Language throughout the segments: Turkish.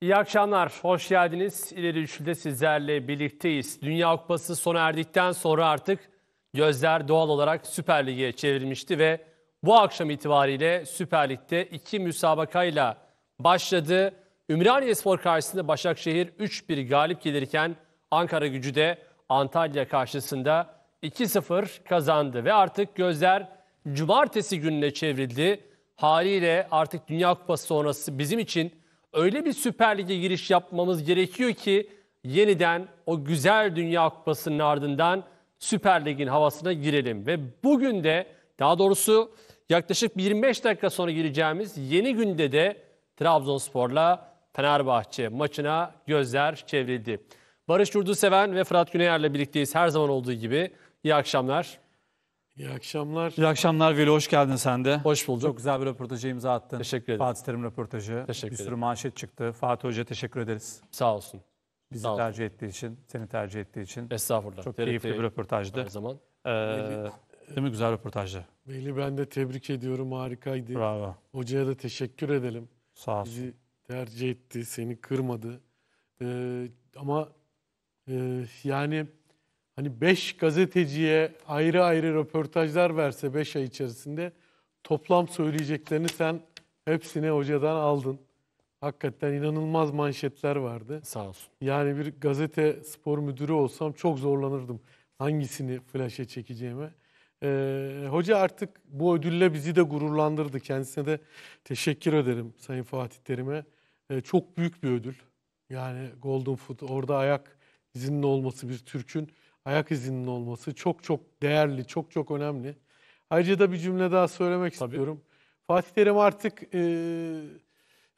İyi akşamlar, hoş geldiniz. İleri Üçlü'de sizlerle birlikteyiz. Dünya Kupası sona erdikten sonra artık gözler doğal olarak Süper Lig'e çevrilmişti ve bu akşam itibariyle Süper Lig'de iki müsabakayla başladı. Ümraniye Spor karşısında Başakşehir 3-1 galip gelirken Ankara gücü de Antalya karşısında 2-0 kazandı ve artık gözler cumartesi gününe çevrildi. Haliyle artık Dünya Kupası sonrası bizim için öyle bir Süper Lig'e giriş yapmamız gerekiyor ki yeniden o güzel Dünya Kupası'nın ardından Süper Lig'in havasına girelim. Ve bugün de daha doğrusu yaklaşık 25 dakika sonra gireceğimiz yeni günde de Trabzonspor'la Fenerbahçe maçına gözler çevrildi. Barış Yurduseven ve Fırat Güneyer'le birlikteyiz her zaman olduğu gibi. İyi akşamlar. İyi akşamlar. İyi akşamlar Veli, hoş geldin sen de. Hoş bulduk. Çok güzel bir röportajı imza attın. Teşekkür ederim. Fatih Terim röportajı. Teşekkür ederim. Bir sürü ederim. manşet çıktı. Fatih Hoca teşekkür ederiz. Sağ olsun. Bizi Sağ olun. tercih ettiği için, seni tercih ettiği için. Estağfurullah. Çok TRT keyifli bir röportajdı. Her zaman. Ee, değil mi güzel röportajdı? Veli ben de tebrik ediyorum, harikaydı. Bravo. Hocaya da teşekkür edelim. Sağ olsun. Bizi tercih etti, seni kırmadı. Ee, ama e, yani hani 5 gazeteciye ayrı ayrı röportajlar verse 5 ay içerisinde toplam söyleyeceklerini sen hepsine hocadan aldın. Hakikaten inanılmaz manşetler vardı. Sağ olsun. Yani bir gazete spor müdürü olsam çok zorlanırdım hangisini flaşa çekeceğime. Ee, hoca artık bu ödülle bizi de gururlandırdı. Kendisine de teşekkür ederim Sayın Fatih Terim'e. Ee, çok büyük bir ödül. Yani Golden Foot orada ayak izinin olması bir Türk'ün ayak izinin olması çok çok değerli, çok çok önemli. Ayrıca da bir cümle daha söylemek tabii. istiyorum. Fatih Terim artık e,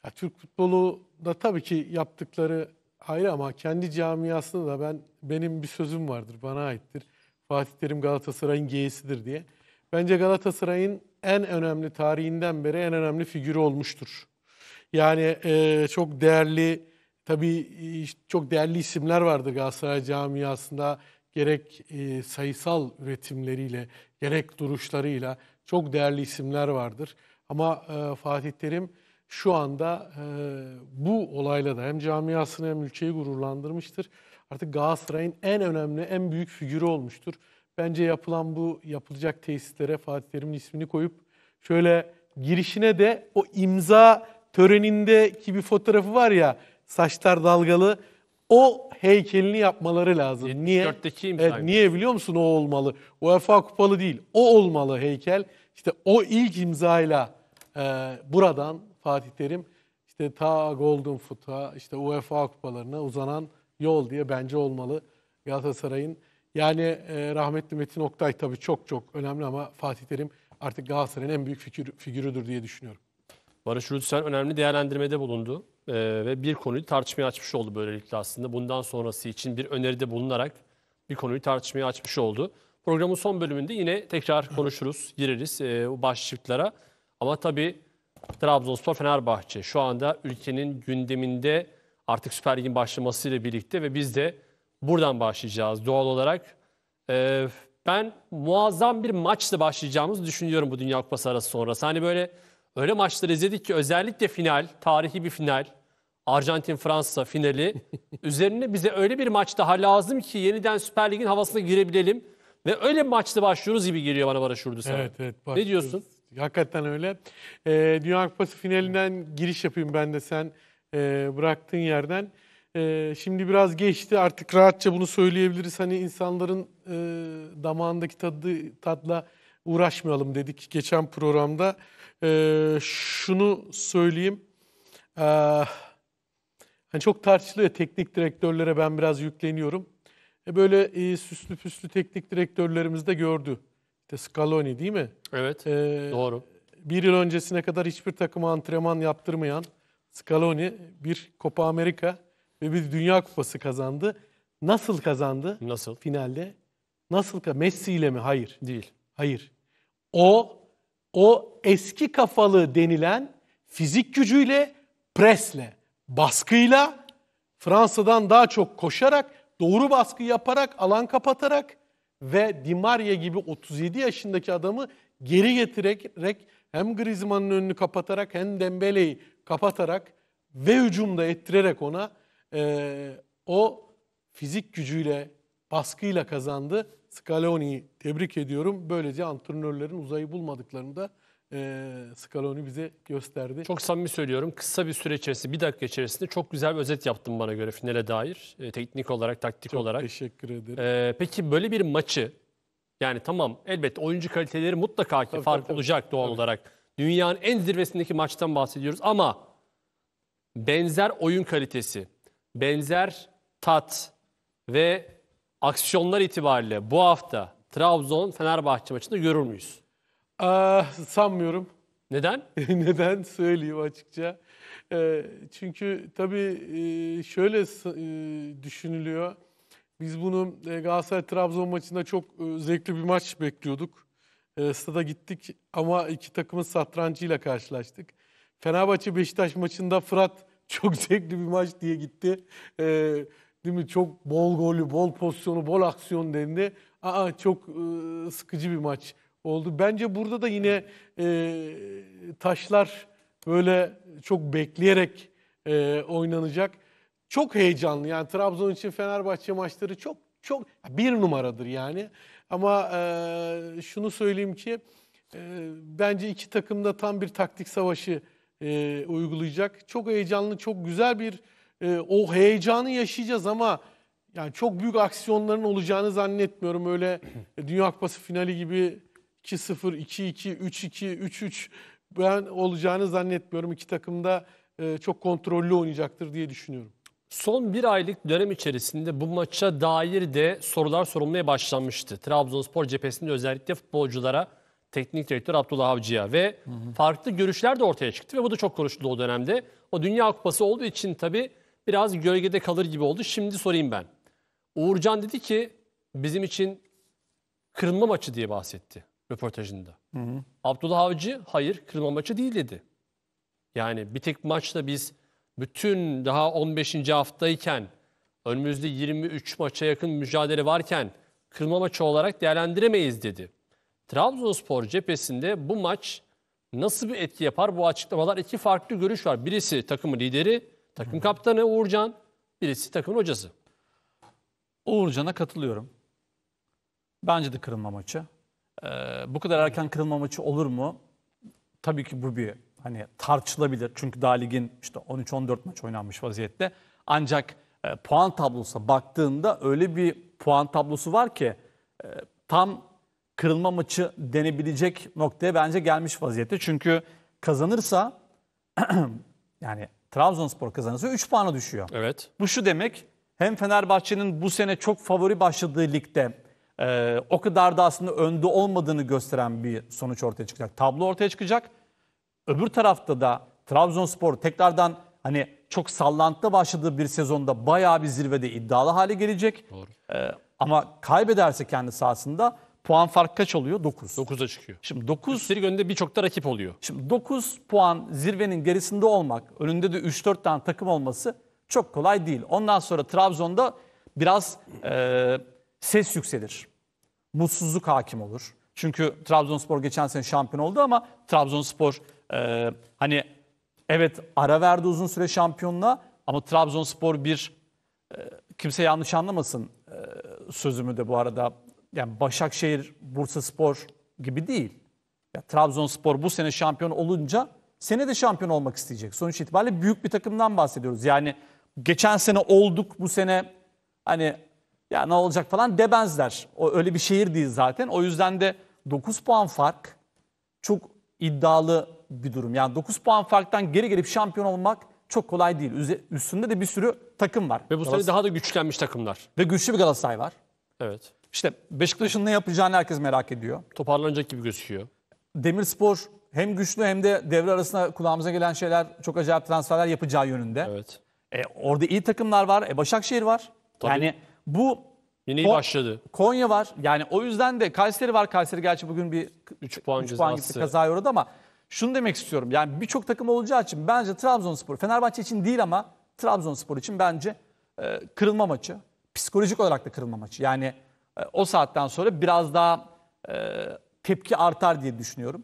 ya Türk futbolu da tabii ki yaptıkları ayrı ama kendi camiasında da ben benim bir sözüm vardır, bana aittir. Fatih Terim Galatasaray'ın G'sidir diye. Bence Galatasaray'ın en önemli tarihinden beri en önemli figürü olmuştur. Yani e, çok değerli, tabii çok değerli isimler vardı Galatasaray camiasında gerek e, sayısal üretimleriyle, gerek duruşlarıyla çok değerli isimler vardır. Ama e, Fatih Terim şu anda bu olayla da hem camiasını hem ülkeyi gururlandırmıştır. Artık Galatasaray'ın en önemli, en büyük figürü olmuştur. Bence yapılan bu yapılacak tesislere Fatih Terim'in ismini koyup şöyle girişine de o imza törenindeki bir fotoğrafı var ya saçlar dalgalı o heykelini yapmaları lazım. Niye? Evet, niye biliyor musun o olmalı? UEFA kupalı değil. O olmalı heykel. İşte o ilk imzayla e, buradan Fatih Terim işte ta Golden Foot'a işte UEFA kupalarına uzanan yol diye bence olmalı Galatasaray'ın. Yani e, rahmetli Metin Oktay tabii çok çok önemli ama Fatih Terim artık Galatasaray'ın en büyük figür, figürüdür diye düşünüyorum. Barış Rüdsel önemli değerlendirmede bulundu e, ve bir konuyu tartışmaya açmış oldu böylelikle aslında. Bundan sonrası için bir öneride bulunarak bir konuyu tartışmaya açmış oldu. Programın son bölümünde yine tekrar konuşuruz, gireriz e, o başlıklara. Ama tabii Trabzonspor Fenerbahçe şu anda ülkenin gündeminde artık Süper Lig'in başlamasıyla birlikte ve biz de buradan başlayacağız doğal olarak. E, ben muazzam bir maçla başlayacağımızı düşünüyorum bu Dünya Kupası arası sonrası. Hani böyle Öyle maçları izledik ki özellikle final, tarihi bir final, Arjantin-Fransa finali. Üzerine bize öyle bir maç daha lazım ki yeniden Süper Lig'in havasına girebilelim. Ve öyle maçla başlıyoruz gibi geliyor bana Barış Urdu sana. Evet evet. Başlıyoruz. Ne diyorsun? Hakikaten öyle. Ee, Dünya Kupası finalinden giriş yapayım ben de sen e, bıraktığın yerden. E, şimdi biraz geçti artık rahatça bunu söyleyebiliriz. Hani insanların e, damağındaki tadı, tatla uğraşmayalım dedik geçen programda e, şunu söyleyeyim. E, hani çok tartışılıyor teknik direktörlere ben biraz yükleniyorum. E, böyle e, süslü püslü teknik direktörlerimiz de gördü. İşte Scaloni değil mi? Evet, e, doğru. Bir yıl öncesine kadar hiçbir takıma antrenman yaptırmayan Scaloni bir Copa Amerika ve bir Dünya Kupası kazandı. Nasıl kazandı? Nasıl? Finalde. Nasıl? Messi ile mi? Hayır. Değil. Hayır. O o eski kafalı denilen fizik gücüyle, presle, baskıyla Fransa'dan daha çok koşarak, doğru baskı yaparak, alan kapatarak ve Di Maria gibi 37 yaşındaki adamı geri getirerek hem Griezmann'ın önünü kapatarak hem Dembele'yi kapatarak ve hücumda ettirerek ona e, o fizik gücüyle, baskıyla kazandı. Scaloni'yi tebrik ediyorum. Böylece antrenörlerin uzayı bulmadıklarını da e, Scaloni bize gösterdi. Çok samimi söylüyorum. Kısa bir süre içerisinde, bir dakika içerisinde çok güzel bir özet yaptım bana göre finale dair. E, teknik olarak, taktik çok olarak. Çok teşekkür ederim. E, peki böyle bir maçı, yani tamam elbette oyuncu kaliteleri mutlaka ki tabii, fark tabii, olacak doğal tabii. olarak. Dünyanın en zirvesindeki maçtan bahsediyoruz ama benzer oyun kalitesi, benzer tat ve aksiyonlar itibariyle bu hafta Trabzon-Fenerbahçe maçında görür müyüz? Aa, ah, sanmıyorum. Neden? Neden söyleyeyim açıkça. Ee, çünkü tabii e, şöyle e, düşünülüyor. Biz bunu e, Galatasaray-Trabzon maçında çok e, zevkli bir maç bekliyorduk. stada gittik ama iki takımın satrancıyla karşılaştık. Fenerbahçe-Beşiktaş maçında Fırat çok zevkli bir maç diye gitti. Evet Değil mi? Çok bol golü, bol pozisyonu, bol aksiyon dendi. Aa çok e, sıkıcı bir maç oldu. Bence burada da yine e, taşlar böyle çok bekleyerek e, oynanacak. Çok heyecanlı yani Trabzon için Fenerbahçe maçları çok çok bir numaradır yani. Ama e, şunu söyleyeyim ki e, bence iki takım da tam bir taktik savaşı e, uygulayacak. Çok heyecanlı, çok güzel bir e, o heyecanı yaşayacağız ama yani çok büyük aksiyonların olacağını zannetmiyorum. Öyle Dünya Kupası finali gibi 2-0, 2-2, 3-2, 3-3 ben olacağını zannetmiyorum. İki takım da e, çok kontrollü oynayacaktır diye düşünüyorum. Son bir aylık dönem içerisinde bu maça dair de sorular sorulmaya başlanmıştı. Trabzonspor cephesinde özellikle futbolculara, teknik direktör Abdullah Avcı'ya ve hı hı. farklı görüşler de ortaya çıktı ve bu da çok konuşuldu o dönemde. O Dünya Kupası olduğu için tabii biraz gölgede kalır gibi oldu. Şimdi sorayım ben. Uğurcan dedi ki bizim için kırılma maçı diye bahsetti röportajında. Hı hı. Abdullah Avcı hayır kırılma maçı değil dedi. Yani bir tek maçta biz bütün daha 15. haftayken önümüzde 23 maça yakın mücadele varken kırılma maçı olarak değerlendiremeyiz dedi. Trabzonspor cephesinde bu maç nasıl bir etki yapar? Bu açıklamalar iki farklı görüş var. Birisi takımın lideri, Takım kaptanı Uğurcan, birisi takımın hocası. Uğurcan'a katılıyorum. Bence de kırılma maçı. Ee, bu kadar erken kırılma maçı olur mu? Tabii ki bu bir hani tartışılabilir. Çünkü daha ligin işte 13-14 maç oynanmış vaziyette. Ancak e, puan tablosuna baktığında öyle bir puan tablosu var ki e, tam kırılma maçı denebilecek noktaya bence gelmiş vaziyette. Çünkü kazanırsa yani Trabzonspor kazanırsa 3 puanı düşüyor. Evet. Bu şu demek hem Fenerbahçe'nin bu sene çok favori başladığı ligde e, o kadar da aslında önde olmadığını gösteren bir sonuç ortaya çıkacak. Tablo ortaya çıkacak. Öbür tarafta da Trabzonspor tekrardan hani çok sallantıda başladığı bir sezonda bayağı bir zirvede iddialı hale gelecek. Doğru. E, ama kaybederse kendi sahasında puan fark kaç oluyor? 9. 9'a çıkıyor. Şimdi 9 Üstelik önünde birçok da rakip oluyor. Şimdi 9 puan zirvenin gerisinde olmak, önünde de 3-4 tane takım olması çok kolay değil. Ondan sonra Trabzon'da biraz e, ses yükselir. Mutsuzluk hakim olur. Çünkü Trabzonspor geçen sene şampiyon oldu ama Trabzonspor e, hani evet ara verdi uzun süre şampiyonla ama Trabzonspor bir e, kimse yanlış anlamasın e, sözümü de bu arada yani Başakşehir, Bursa Spor gibi değil. Ya Trabzonspor bu sene şampiyon olunca sene de şampiyon olmak isteyecek. Sonuç itibariyle büyük bir takımdan bahsediyoruz. Yani geçen sene olduk, bu sene hani ya ne olacak falan demezler. O öyle bir şehir değil zaten. O yüzden de 9 puan fark çok iddialı bir durum. Yani 9 puan farktan geri gelip şampiyon olmak çok kolay değil. Üstünde de bir sürü takım var. Ve bu sene daha da güçlenmiş takımlar. Ve güçlü bir Galatasaray var. Evet. İşte Beşiktaş'ın ne yapacağını herkes merak ediyor. Toparlanacak gibi gözüküyor. Demirspor hem güçlü hem de devre arasında kulağımıza gelen şeyler çok acayip transferler yapacağı yönünde. Evet. E, orada iyi takımlar var. E, Başakşehir var. Tabii. Yani bu Yine iyi başladı. Konya var. Yani o yüzden de Kayseri var. Kayseri gerçi bugün bir 3 puan, üç puan gitti kazaya uğradı ama şunu demek istiyorum. Yani birçok takım olacağı için bence Trabzonspor, Fenerbahçe için değil ama Trabzonspor için bence e, kırılma maçı. Psikolojik olarak da kırılma maçı. Yani e, o saatten sonra biraz daha e, tepki artar diye düşünüyorum.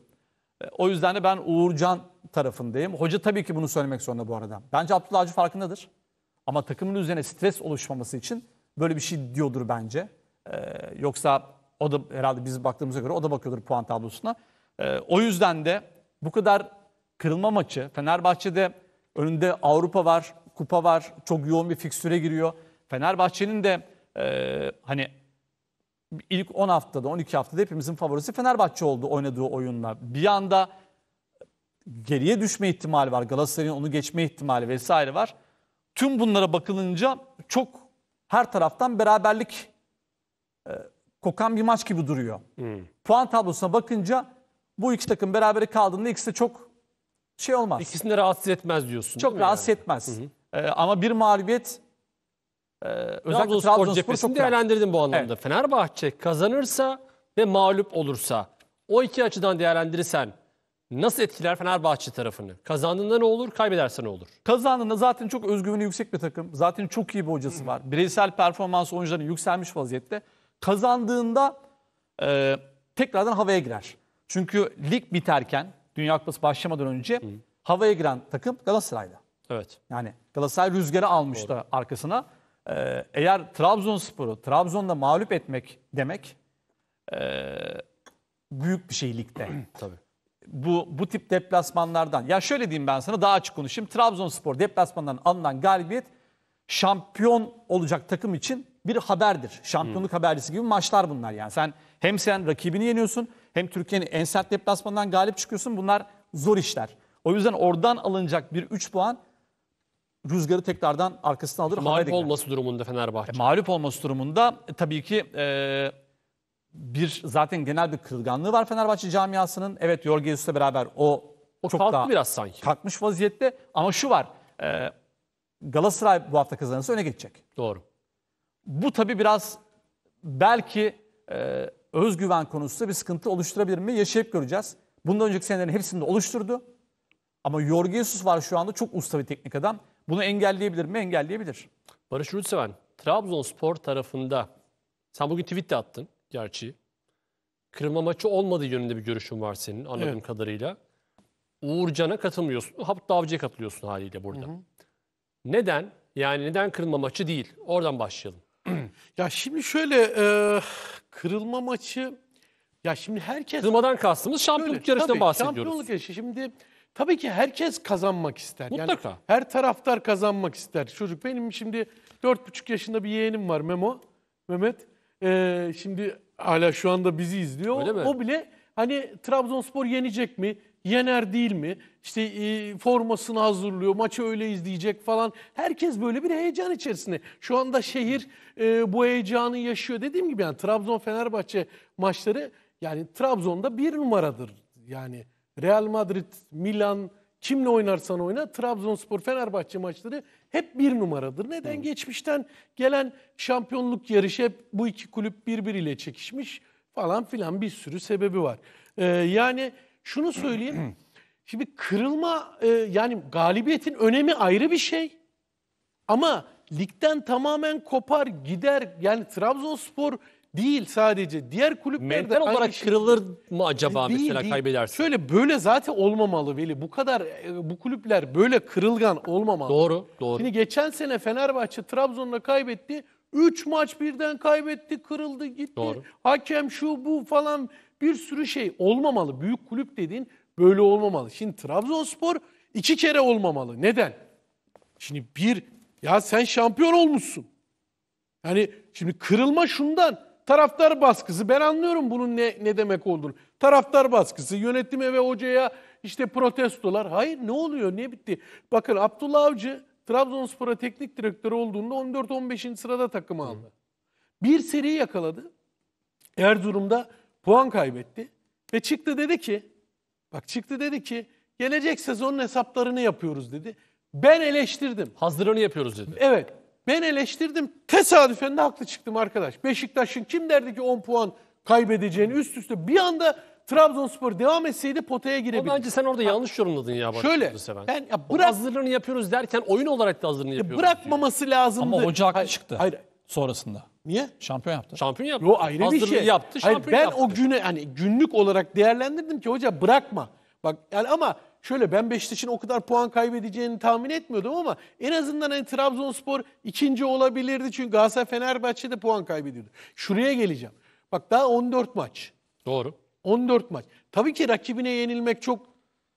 E, o yüzden de ben Uğurcan tarafındayım. Hoca tabii ki bunu söylemek zorunda bu arada. Bence Abdullah Avcı farkındadır. Ama takımın üzerine stres oluşmaması için böyle bir şey diyordur bence. Ee, yoksa o da herhalde biz baktığımıza göre o da bakıyordur puan tablosuna. Ee, o yüzden de bu kadar kırılma maçı Fenerbahçe'de önünde Avrupa var, kupa var. Çok yoğun bir fikstüre giriyor. Fenerbahçe'nin de e, hani ilk 10 haftada 12 haftada hepimizin favorisi Fenerbahçe oldu oynadığı oyunla. Bir anda geriye düşme ihtimali var. Galatasaray'ın onu geçme ihtimali vesaire var. Tüm bunlara bakılınca çok her taraftan beraberlik e, kokan bir maç gibi duruyor. Hmm. Puan tablosuna bakınca bu iki takım berabere kaldığında ikisi de çok şey olmaz. İkisini de rahatsız etmez diyorsun. Çok rahatsız yani? etmez. Hı hı. E, ama bir mağlubiyet ee, özellikle Trabzonspor, Trabzonspor cephesini değerlendirdim bu anlamda. Evet. Fenerbahçe kazanırsa ve mağlup olursa o iki açıdan değerlendirirsen nasıl etkiler Fenerbahçe tarafını? Kazandığında ne olur, Kaybedersen ne olur? Kazandığında zaten çok özgüveni yüksek bir takım. Zaten çok iyi bir hocası var. Bireysel performans oyuncuların yükselmiş vaziyette. Kazandığında e, tekrardan havaya girer. Çünkü lig biterken, Dünya Kupası başlamadan önce Hı. havaya giren takım Galatasaray'da. Evet. Yani Galatasaray rüzgarı almış Doğru. da arkasına. Ee, eğer Trabzonspor'u Trabzon'da mağlup etmek demek e, büyük bir şey ligde. Tabii. Bu, bu tip deplasmanlardan. Ya şöyle diyeyim ben sana daha açık konuşayım. Trabzonspor deplasmandan alınan galibiyet şampiyon olacak takım için bir haberdir. Şampiyonluk hmm. habercisi gibi maçlar bunlar yani. Sen hem sen rakibini yeniyorsun hem Türkiye'nin en sert deplasmandan galip çıkıyorsun. Bunlar zor işler. O yüzden oradan alınacak bir 3 puan rüzgarı tekrardan arkasına alır. Mağlup olması durumunda Fenerbahçe. E, mağlup olması durumunda e, tabii ki e, bir zaten genel bir kırılganlığı var Fenerbahçe camiasının. Evet Jorge Jesus'la beraber o, o çok daha biraz sanki. kalkmış vaziyette. Ama şu var e, Galatasaray bu hafta kazanırsa öne geçecek. Doğru. Bu tabii biraz belki e, özgüven konusunda bir sıkıntı oluşturabilir mi? Yaşayıp göreceğiz. Bundan önceki senelerin hepsinde oluşturdu. Ama Jorge Jesus var şu anda çok usta bir teknik adam. Bunu engelleyebilir mi? Engelleyebilir. Barış Rutseven, Trabzonspor tarafında sen bugün tweet de attın gerçi. Kırılma maçı olmadığı yönünde bir görüşüm var senin anladığım evet. kadarıyla. Uğurcan'a katılmıyorsun. Hatta Avcı'ya katılıyorsun haliyle burada. Hı hı. Neden? Yani neden kırılma maçı değil? Oradan başlayalım. ya şimdi şöyle e, kırılma maçı ya şimdi herkes... Kırılmadan kastımız şampiyonluk yarışına bahsediyoruz. Şampiyonluk yarışı şimdi Tabii ki herkes kazanmak ister. Mutlaka. Yani her taraftar kazanmak ister. Çocuk benim şimdi 4,5 yaşında bir yeğenim var Memo. Mehmet. Ee, şimdi hala şu anda bizi izliyor. Öyle mi? O bile hani Trabzonspor yenecek mi? Yener değil mi? İşte e, formasını hazırlıyor, maçı öyle izleyecek falan. Herkes böyle bir heyecan içerisinde. Şu anda şehir e, bu heyecanı yaşıyor. Dediğim gibi yani Trabzon-Fenerbahçe maçları yani Trabzon'da bir numaradır. Yani Real Madrid, Milan, kimle oynarsan oyna Trabzonspor Fenerbahçe maçları hep bir numaradır. Neden? Hı. Geçmişten gelen şampiyonluk yarışı hep bu iki kulüp birbiriyle çekişmiş falan filan bir sürü sebebi var. Ee, yani şunu söyleyeyim. Şimdi kırılma e, yani galibiyetin önemi ayrı bir şey. Ama ligden tamamen kopar gider yani Trabzonspor Değil sadece diğer kulüplerde mental olarak şey- kırılır mı acaba Değil, mesela değil. kaybedersin? Şöyle böyle zaten olmamalı Veli. Bu kadar e, bu kulüpler böyle kırılgan olmamalı. Doğru, doğru. Şimdi geçen sene Fenerbahçe Trabzon'la kaybetti. 3 maç birden kaybetti, kırıldı, gitti. Doğru. Hakem şu bu falan bir sürü şey olmamalı. Büyük kulüp dediğin böyle olmamalı. Şimdi Trabzonspor iki kere olmamalı. Neden? Şimdi bir ya sen şampiyon olmuşsun. Yani şimdi kırılma şundan. Taraftar baskısı ben anlıyorum bunun ne, ne demek olduğunu. Taraftar baskısı yönetime ve hocaya işte protestolar. Hayır ne oluyor ne bitti? Bakın Abdullah Avcı Trabzonspor'a teknik direktörü olduğunda 14-15. sırada takımı aldı. Bir seri yakaladı. Erzurum'da puan kaybetti. Ve çıktı dedi ki, bak çıktı dedi ki gelecek sezonun hesaplarını yapıyoruz dedi. Ben eleştirdim. Hazırını yapıyoruz dedi. Evet. Ben eleştirdim. Tesadüfen de haklı çıktım arkadaş. Beşiktaş'ın kim derdi ki 10 puan kaybedeceğini üst üste bir anda Trabzonspor devam etseydi potaya girebilirdi. Bence sen orada yanlış yorumladın ya. Bak, Şöyle ben, ya bırak, hazırlığını yapıyoruz derken oyun olarak da hazırlığını yapıyoruz. bırakmaması lazımdı. Ama hoca haklı hayır, çıktı hayır. sonrasında. Niye? Şampiyon yaptı. Şampiyon yaptı. Yo ayrı Hazırlığı bir şey. yaptı, Hayır, ben yaptı. o günü hani günlük olarak değerlendirdim ki hoca bırakma. Bak yani ama şöyle ben Beşiktaş'ın o kadar puan kaybedeceğini tahmin etmiyordum ama en azından hani Trabzonspor ikinci olabilirdi. Çünkü Galatasaray Fenerbahçe de puan kaybediyordu. Şuraya geleceğim. Bak daha 14 maç. Doğru. 14 maç. Tabii ki rakibine yenilmek çok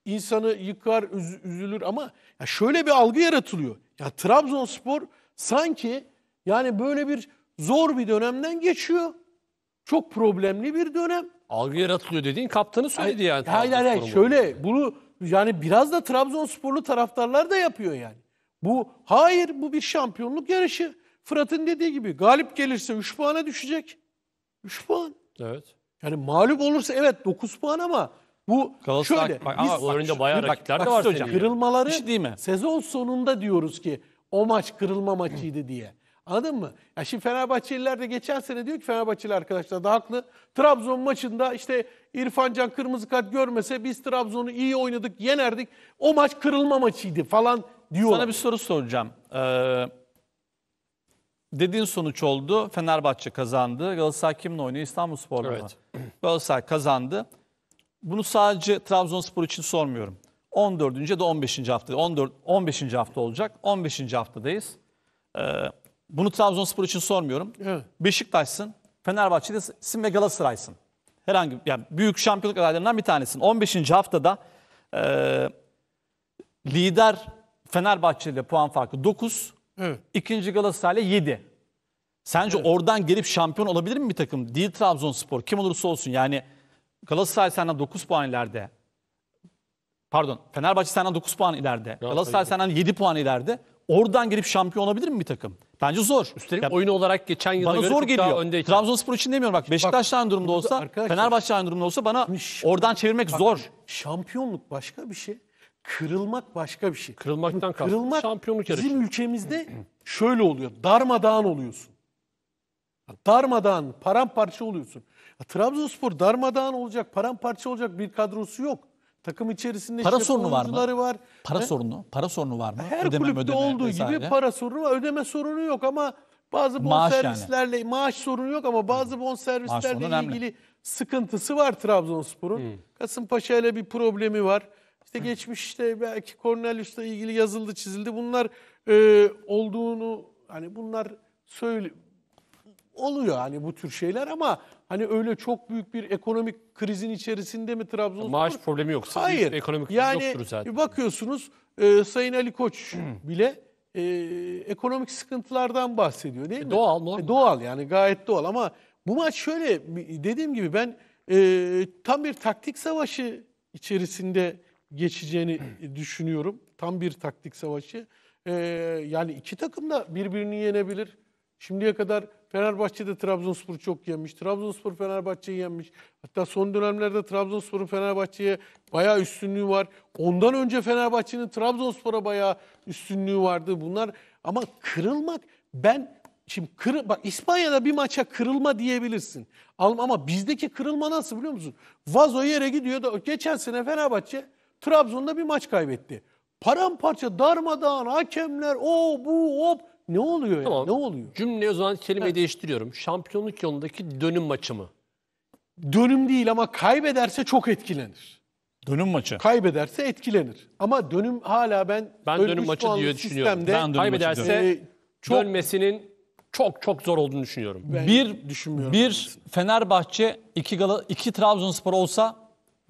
insanı yıkar, üz- üzülür ama ya şöyle bir algı yaratılıyor. Ya Trabzonspor sanki yani böyle bir zor bir dönemden geçiyor. Çok problemli bir dönem. Algı yaratılıyor dediğin kaptanı söyledi yani. Hayır hayır, şöyle bunu yani biraz da Trabzonsporlu taraftarlar da yapıyor yani. Bu hayır bu bir şampiyonluk yarışı. Fırat'ın dediği gibi galip gelirse 3 puana düşecek. 3 puan. Evet. Yani mağlup olursa evet 9 puan ama bu Galatasaray, şöyle. Bak, biz, ama önünde bayağı rakipler de var hocam. Kırılmaları şey değil mi? sezon sonunda diyoruz ki o maç kırılma maçıydı diye. Anladın mı? Ya şimdi Fenerbahçeliler de geçen sene diyor ki Fenerbahçeli arkadaşlar da haklı. Trabzon maçında işte İrfancan kırmızı kart görmese biz Trabzon'u iyi oynadık, yenerdik. O maç kırılma maçıydı falan diyor. Sana bir soru soracağım. Ee, dediğin sonuç oldu. Fenerbahçe kazandı. Galatasaray kimle oynuyor? İstanbulspor'la evet. mı? Galatasaray kazandı. Bunu sadece Trabzonspor için sormuyorum. 14. de da 15. hafta. 14 15. hafta olacak. 15. haftadayız. Ee, bunu Trabzonspor için sormuyorum. Evet. Beşiktaş'sın, Fenerbahçe'desin ve Galatasaray'sın herhangi yani büyük şampiyonluk adaylarından bir tanesin. 15. haftada e, lider Fenerbahçe ile puan farkı 9, evet. ikinci Galatasaray ile 7. Sence evet. oradan gelip şampiyon olabilir mi bir takım? Değil Trabzonspor kim olursa olsun yani Galatasaray senden 9 puan ileride. Pardon Fenerbahçe senden 9 puan ileride. Galatasaray senden 7 puan ileride. Oradan gelip şampiyon olabilir mi bir takım? Bence zor. Üstelik ya, oyun olarak geçen yıla bana göre zor geliyor. öndeyken. Trabzonspor için demiyorum bak. Beşiktaş aynı durumda olsa, Fenerbahçe aynı durumda olsa bana oradan çevirmek bak, zor. Şampiyonluk başka bir şey. Kırılmak başka bir şey. Kırılmaktan Şimdi, kırılmak şampiyonluk yarışı. Bizim ülkemizde şöyle oluyor. Darmadağın oluyorsun. Darmadağın, paramparça oluyorsun. Trabzonspor darmadağın olacak, paramparça olacak bir kadrosu yok. Takım içerisinde para işte sorunu var mı? var. Para He? sorunu, para sorunu var mı? Her ödeme, kulüpte ödeme olduğu vesaire. gibi para sorunu var. Ödeme sorunu yok ama bazı bonservislerle maaş, yani. maaş sorunu yok ama bazı hmm. bonservislerle maaş ilgili önemli. sıkıntısı var Trabzonspor'un. Hmm. Kasımpaşa ile bir problemi var. İşte hmm. geçmişte belki Cornelius'la ilgili yazıldı çizildi. Bunlar e, olduğunu hani bunlar söyle oluyor hani bu tür şeyler ama hani öyle çok büyük bir ekonomik krizin içerisinde mi Trabzonspor? Maaş problemi yoksa Hayır. ekonomik kriz yani, yoktur zaten. Bakıyorsunuz e, Sayın Ali Koç bile e, ekonomik sıkıntılardan bahsediyor değil e, mi? doğal e, normal. E, doğal yani gayet doğal ama bu maç şöyle dediğim gibi ben e, tam bir taktik savaşı içerisinde geçeceğini düşünüyorum. Tam bir taktik savaşı. E, yani iki takım da birbirini yenebilir. Şimdiye kadar Fenerbahçe de Trabzonspor'u çok yenmiş. Trabzonspor Fenerbahçe'yi yenmiş. Hatta son dönemlerde Trabzonspor'un Fenerbahçe'ye bayağı üstünlüğü var. Ondan önce Fenerbahçe'nin Trabzonspor'a bayağı üstünlüğü vardı. Bunlar ama kırılmak ben şimdi kır, bak İspanya'da bir maça kırılma diyebilirsin. Ama bizdeki kırılma nasıl biliyor musun? Vazo yere gidiyor da geçen sene Fenerbahçe Trabzon'da bir maç kaybetti. Paramparça darmadağın hakemler o bu hop ne oluyor tamam. ya? Ne oluyor? Cümleyi o zaman kelimeyi evet. değiştiriyorum. Şampiyonluk yolundaki dönüm maçı mı? Dönüm değil ama kaybederse çok etkilenir. Dönüm maçı. Kaybederse etkilenir. Ama dönüm hala ben ben dönüm maçı diye düşünüyorum. Ben dönüm kaybederse maçı ee, çok, dönmesinin çok çok zor olduğunu düşünüyorum. Ben bir düşünmüyorum. Bir Fenerbahçe, iki Gal iki Trabzonspor olsa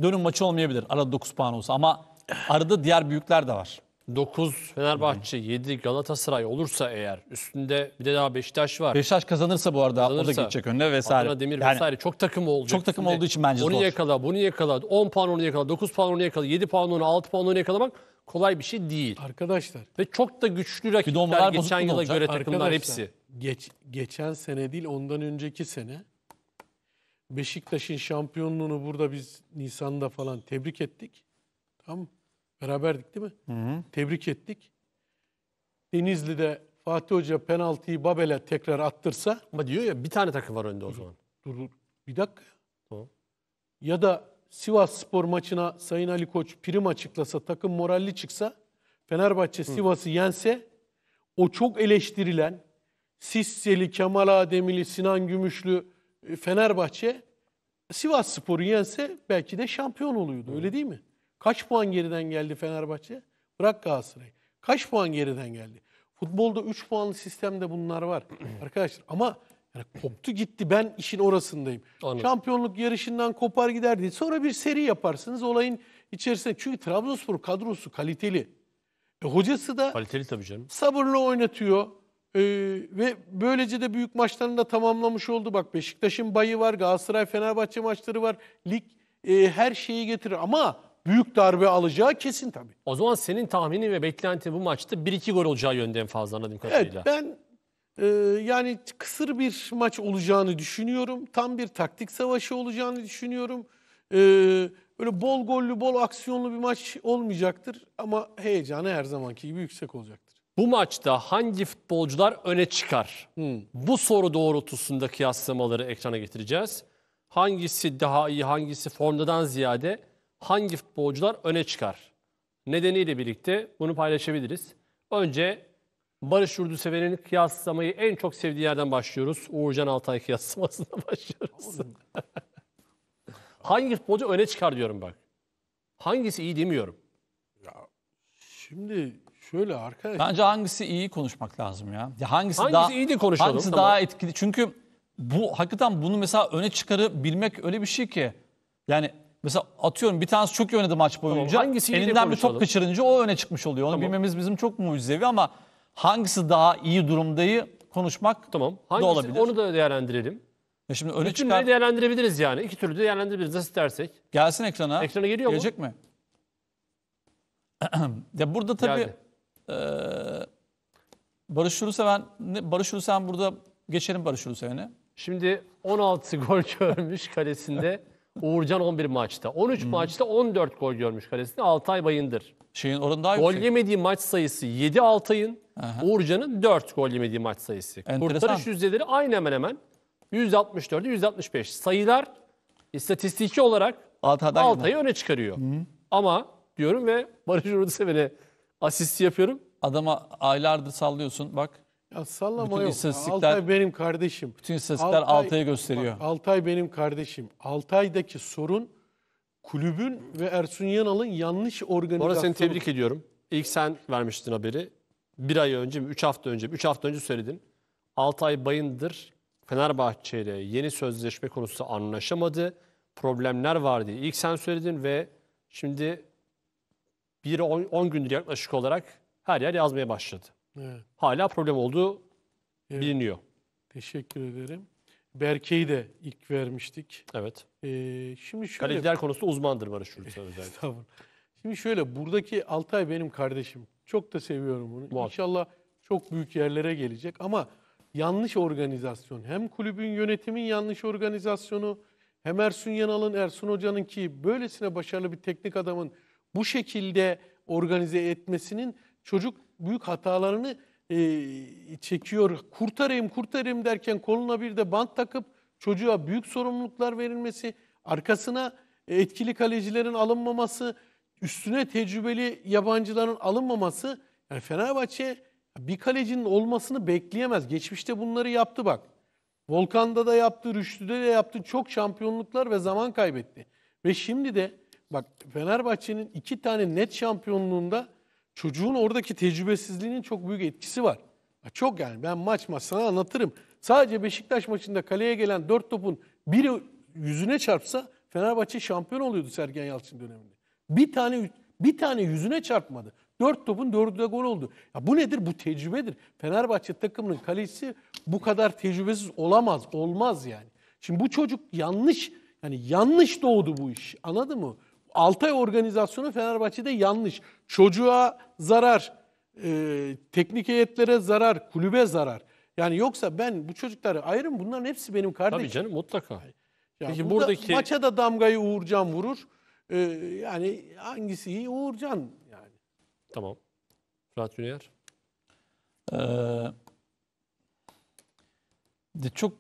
dönüm maçı olmayabilir. Arada 9 puan olsa ama arada diğer büyükler de var. 9 Fenerbahçe, 7 Galatasaray olursa eğer üstünde bir de daha Beşiktaş var. Beşiktaş kazanırsa bu arada kazanırsa, o da gidecek önüne vesaire. Adana Demir yani, vesaire çok takım oldu. Çok takım olduğu için bence onu zor. Onu yakala, bunu yakala, 10 puan onu yakala, 9 puan onu yakala, 7 puan onu, 6 puan onu yakalamak kolay bir şey değil. Arkadaşlar. Ve çok da güçlü rakipler geçen yıla göre takımlar Arkadaşlar, hepsi. Geç, geçen sene değil ondan önceki sene Beşiktaş'ın şampiyonluğunu burada biz Nisan'da falan tebrik ettik. Tamam Beraberdik değil mi? Hı hı. Tebrik ettik. Denizli'de Fatih Hoca penaltıyı Babel'e tekrar attırsa Ama diyor ya bir tane takım var önde o zaman. dur dur bir dakika. Tamam. Ya da Sivas Spor maçına Sayın Ali Koç prim açıklasa takım moralli çıksa Fenerbahçe Sivas'ı yense o çok eleştirilen Sisseli, Kemal Ademili, Sinan Gümüşlü e, Fenerbahçe Sivas Spor'u yense belki de şampiyon oluyordu. Öyle değil mi? Kaç puan geriden geldi Fenerbahçe? Bırak Galatasaray'ı. Kaç puan geriden geldi? Futbolda 3 puanlı sistemde bunlar var arkadaşlar. Ama yani koptu gitti. Ben işin orasındayım. Anladım. Şampiyonluk yarışından kopar giderdi. Sonra bir seri yaparsınız olayın içerisinde. Çünkü Trabzonspor kadrosu kaliteli. E, hocası da kaliteli tabii canım. Sabırla oynatıyor. E, ve böylece de büyük maçlarını da tamamlamış oldu. Bak Beşiktaş'ın bayı var, Galatasaray, Fenerbahçe maçları var. Lig e, her şeyi getirir ama büyük darbe alacağı kesin tabii. O zaman senin tahminin ve beklentin bu maçta 1-2 gol olacağı yönde en fazla anladığım kadarıyla. Evet ben e, yani kısır bir maç olacağını düşünüyorum. Tam bir taktik savaşı olacağını düşünüyorum. E, böyle bol gollü, bol aksiyonlu bir maç olmayacaktır ama heyecanı her zamanki gibi yüksek olacaktır. Bu maçta hangi futbolcular öne çıkar? Hmm. Bu soru doğrultusunda kıyaslamaları ekrana getireceğiz. Hangisi daha iyi, hangisi formdadan ziyade hangi futbolcular öne çıkar? Nedeniyle birlikte bunu paylaşabiliriz. Önce Barış Yurdusever'in kıyaslamayı en çok sevdiği yerden başlıyoruz. Uğurcan Altay kıyaslamasına başlıyoruz. hangi futbolcu öne çıkar diyorum bak. Hangisi iyi demiyorum. Ya şimdi şöyle arkadaş. Bence hangisi iyi konuşmak lazım ya. ya hangisi, hangisi daha, iyi de konuşalım. Hangisi tamam. daha etkili? Çünkü bu hakikaten bunu mesela öne çıkarı bilmek öyle bir şey ki. Yani Mesela atıyorum bir tanesi çok iyi oynadı maç boyunca. Tamam, elinden bir top kaçırınca o öne çıkmış oluyor. Onu tamam. bilmemiz bizim çok mucizevi ama hangisi daha iyi durumdayı konuşmak tamam. hangisi, da olabilir. Onu da değerlendirelim. Ya e şimdi öne Bütün çıkar... değerlendirebiliriz yani. İki türlü de değerlendirebiliriz nasıl istersek. Gelsin ekrana. Ekrana geliyor Gelecek mu? Gelecek mi? ya burada tabii Geldi. e, Barış Huluseven, Barış Huluseven burada geçelim Barış Huluseven'e. Şimdi 16 gol görmüş kalesinde. Uğurcan 11 maçta. 13 hmm. maçta 14 gol görmüş kalesinde Altay Bayındır. Şeyin oranı Gol şey. yemediği maç sayısı 7 Altay'ın, Uğurcan'ın 4 gol yemediği maç sayısı. Enteresan. Kurtarış yüzdeleri aynı hemen hemen. %64'ü %65. Sayılar istatistiki olarak Altay'ı Altay öne çıkarıyor. Hı. Ama diyorum ve Barış Urdu Seven'e asist yapıyorum. Adama aylardır sallıyorsun bak. Ya sallama Bütün yok. istatistikler- Altay benim kardeşim. Bütün istatistikler Altay- Altay'ı gösteriyor. Bak, Altay benim kardeşim. Altay'daki sorun kulübün ve Ersun Yanal'ın yanlış Bu organizasyonu. arada seni tebrik ediyorum. İlk sen vermiştin haberi. Bir ay önce mi, üç hafta önce mi, üç hafta önce söyledin. Altay Bayındır Fenerbahçe ile yeni sözleşme konusu anlaşamadı. Problemler var diye. İlk sen söyledin ve şimdi bir 10 gündür yaklaşık olarak her yer yazmaya başladı. Evet. Hala problem olduğu evet. biliniyor. Teşekkür ederim. Berke'yi de ilk vermiştik. Evet. Ee, şimdi şöyle... Kaleciler konusunda uzmandır Barış Şurt'a özellikle. Şimdi şöyle buradaki Altay benim kardeşim. Çok da seviyorum onu. Muhakkak. İnşallah çok büyük yerlere gelecek ama yanlış organizasyon. Hem kulübün yönetimin yanlış organizasyonu hem Ersun Yanal'ın, Ersun Hoca'nın ki böylesine başarılı bir teknik adamın bu şekilde organize etmesinin Çocuk büyük hatalarını e, çekiyor. Kurtarayım kurtarayım derken koluna bir de bant takıp çocuğa büyük sorumluluklar verilmesi, arkasına etkili kalecilerin alınmaması, üstüne tecrübeli yabancıların alınmaması. Yani Fenerbahçe bir kalecinin olmasını bekleyemez. Geçmişte bunları yaptı bak. Volkan'da da yaptı, Rüştü'de de yaptı. Çok şampiyonluklar ve zaman kaybetti. Ve şimdi de bak Fenerbahçe'nin iki tane net şampiyonluğunda çocuğun oradaki tecrübesizliğinin çok büyük etkisi var. Çok yani ben maç maç sana anlatırım. Sadece Beşiktaş maçında kaleye gelen dört topun biri yüzüne çarpsa Fenerbahçe şampiyon oluyordu Sergen Yalçın döneminde. Bir tane bir tane yüzüne çarpmadı. Dört topun dördü de gol oldu. Ya bu nedir? Bu tecrübedir. Fenerbahçe takımının kalecisi bu kadar tecrübesiz olamaz. Olmaz yani. Şimdi bu çocuk yanlış yani yanlış doğdu bu iş. Anladın mı? Altay organizasyonu Fenerbahçe'de yanlış. Çocuğa zarar, e, teknik heyetlere zarar, kulübe zarar. Yani yoksa ben bu çocukları ayırım bunların hepsi benim kardeşim. Tabii canım mutlaka. Ya Peki buradaki... Maça da damgayı Uğurcan vurur. Ee, yani hangisi iyi? Uğurcan yani. Tamam. Fırat Üner. Ee, çok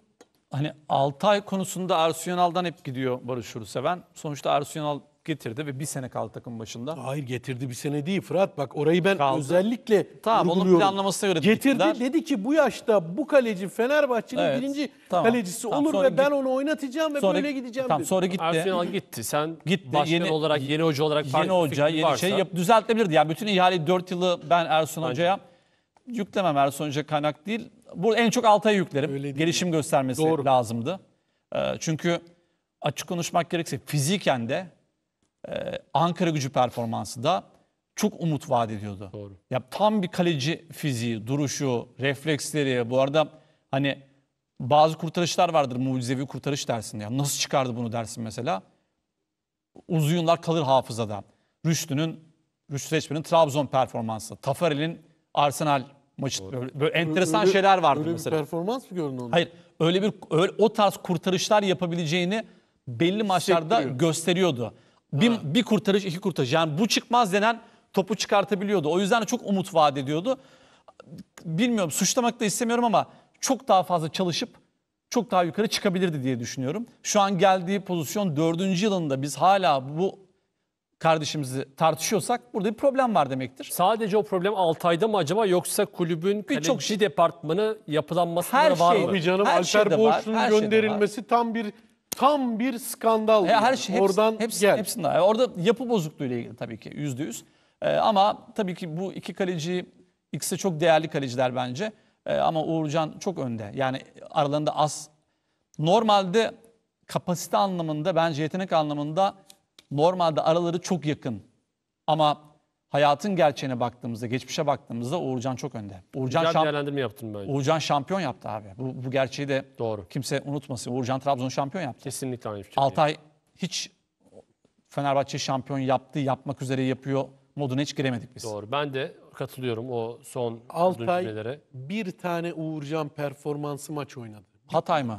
hani Altay konusunda Arsenal'dan hep gidiyor Barış Seven. Sonuçta Arsenal getirdi ve bir sene kaldı takım başında. Hayır getirdi bir sene değil Fırat bak orayı ben Kaldı. özellikle Tamam, onun vurguluyorum. planlamasına göre Getirdi gittiler. dedi ki bu yaşta bu kaleci Fenerbahçe'nin Evet, birinci tamam. kalecisi Tamam, olur sonra ve ben onu oynatacağım ve böyle gideceğim Tamam sonra gitti. Arsenal gitti. Sen Gitti. başkan Yeni- olarak, yeni hoca olarak yeni hoca, yeni şey varsa- şey yap düzeltebilirdi. Yani bütün ihaleyi 4 yılı ben Ersun Hoca'ya yüklemem. Ersun Hoca kaynak değil. Burada en çok Altay'a yüklerim. Öyle Gelişim göstermesi Doğru. lazımdı. Ee, çünkü açık konuşmak gerekirse fiziken de ee, Ankara gücü performansı da çok umut vaat ediyordu. Doğru. Ya tam bir kaleci fiziği, duruşu, refleksleri. Bu arada hani bazı kurtarışlar vardır mucizevi kurtarış dersin. Ya nasıl çıkardı bunu dersin mesela? Uzuyunlar kalır hafızada. Rüştü'nün, Rüştü Seçmen'in Trabzon performansı. Tafarel'in Arsenal maçı. Doğru. Böyle, böyle enteresan öyle, şeyler vardı öyle mesela. Öyle bir performans mı gördün onu? Hayır. Öyle bir öyle, o tarz kurtarışlar yapabileceğini belli maçlarda gösteriyordu. Bir, bir kurtarış, iki kurtarış. Yani bu çıkmaz denen topu çıkartabiliyordu. O yüzden çok umut vaat ediyordu. Bilmiyorum suçlamak da istemiyorum ama çok daha fazla çalışıp çok daha yukarı çıkabilirdi diye düşünüyorum. Şu an geldiği pozisyon dördüncü yılında biz hala bu kardeşimizi tartışıyorsak burada bir problem var demektir. Sadece o problem Altay'da mı acaba yoksa kulübün Birçok hani kaleci şey- departmanı yapılanmasında Her var şey- mı? Tabii canım Alper şeyde Boğuş'un gönderilmesi tam bir tam bir skandal. E, her şey, Oradan hepsi, gel. Hepsinden. E, orada yapı bozukluğu ile ilgili tabii ki yüzde yüz. E, ama tabii ki bu iki kaleci, ikisi çok değerli kaleciler bence. E, ama Uğurcan çok önde. Yani aralarında az. Normalde kapasite anlamında bence yetenek anlamında normalde araları çok yakın. Ama hayatın gerçeğine baktığımızda, geçmişe baktığımızda Uğurcan çok önde. Uğurcan Güzel şamp- değerlendirme yaptın bence. Uğurcan şampiyon yaptı abi. Bu, bu gerçeği de Doğru. kimse unutmasın. Uğurcan Trabzon şampiyon yaptı. Kesinlikle aynı fikir. Altay hiç Fenerbahçe şampiyon yaptı, yapmak üzere yapıyor moduna hiç giremedik biz. Doğru. Ben de katılıyorum o son Altay cümlelere. bir tane Uğurcan performansı maç oynadı. Hatay mı?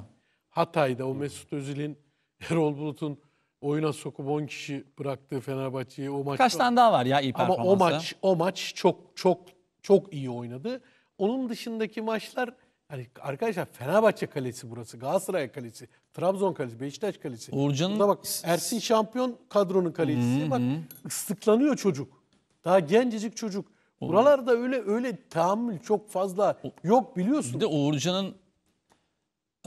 Hatay'da o Mesut Özil'in, Erol Bulut'un oyuna sokup 10 kişi bıraktığı Fenerbahçe'yi o maç Kaç tane daha var ya iyi ama o maç o maç çok çok çok iyi oynadı. Onun dışındaki maçlar hani arkadaşlar Fenerbahçe kalesi burası, Galatasaray kalesi, Trabzon kalesi, Beşiktaş kalesi. Uğurcan'ın- Burada bak Ersin şampiyon kadronun kalecisi. Bak ıslıklanıyor çocuk. Daha gencecik çocuk. Buralarda öyle öyle tahammül çok fazla yok biliyorsun. Bir de Uğurcan'ın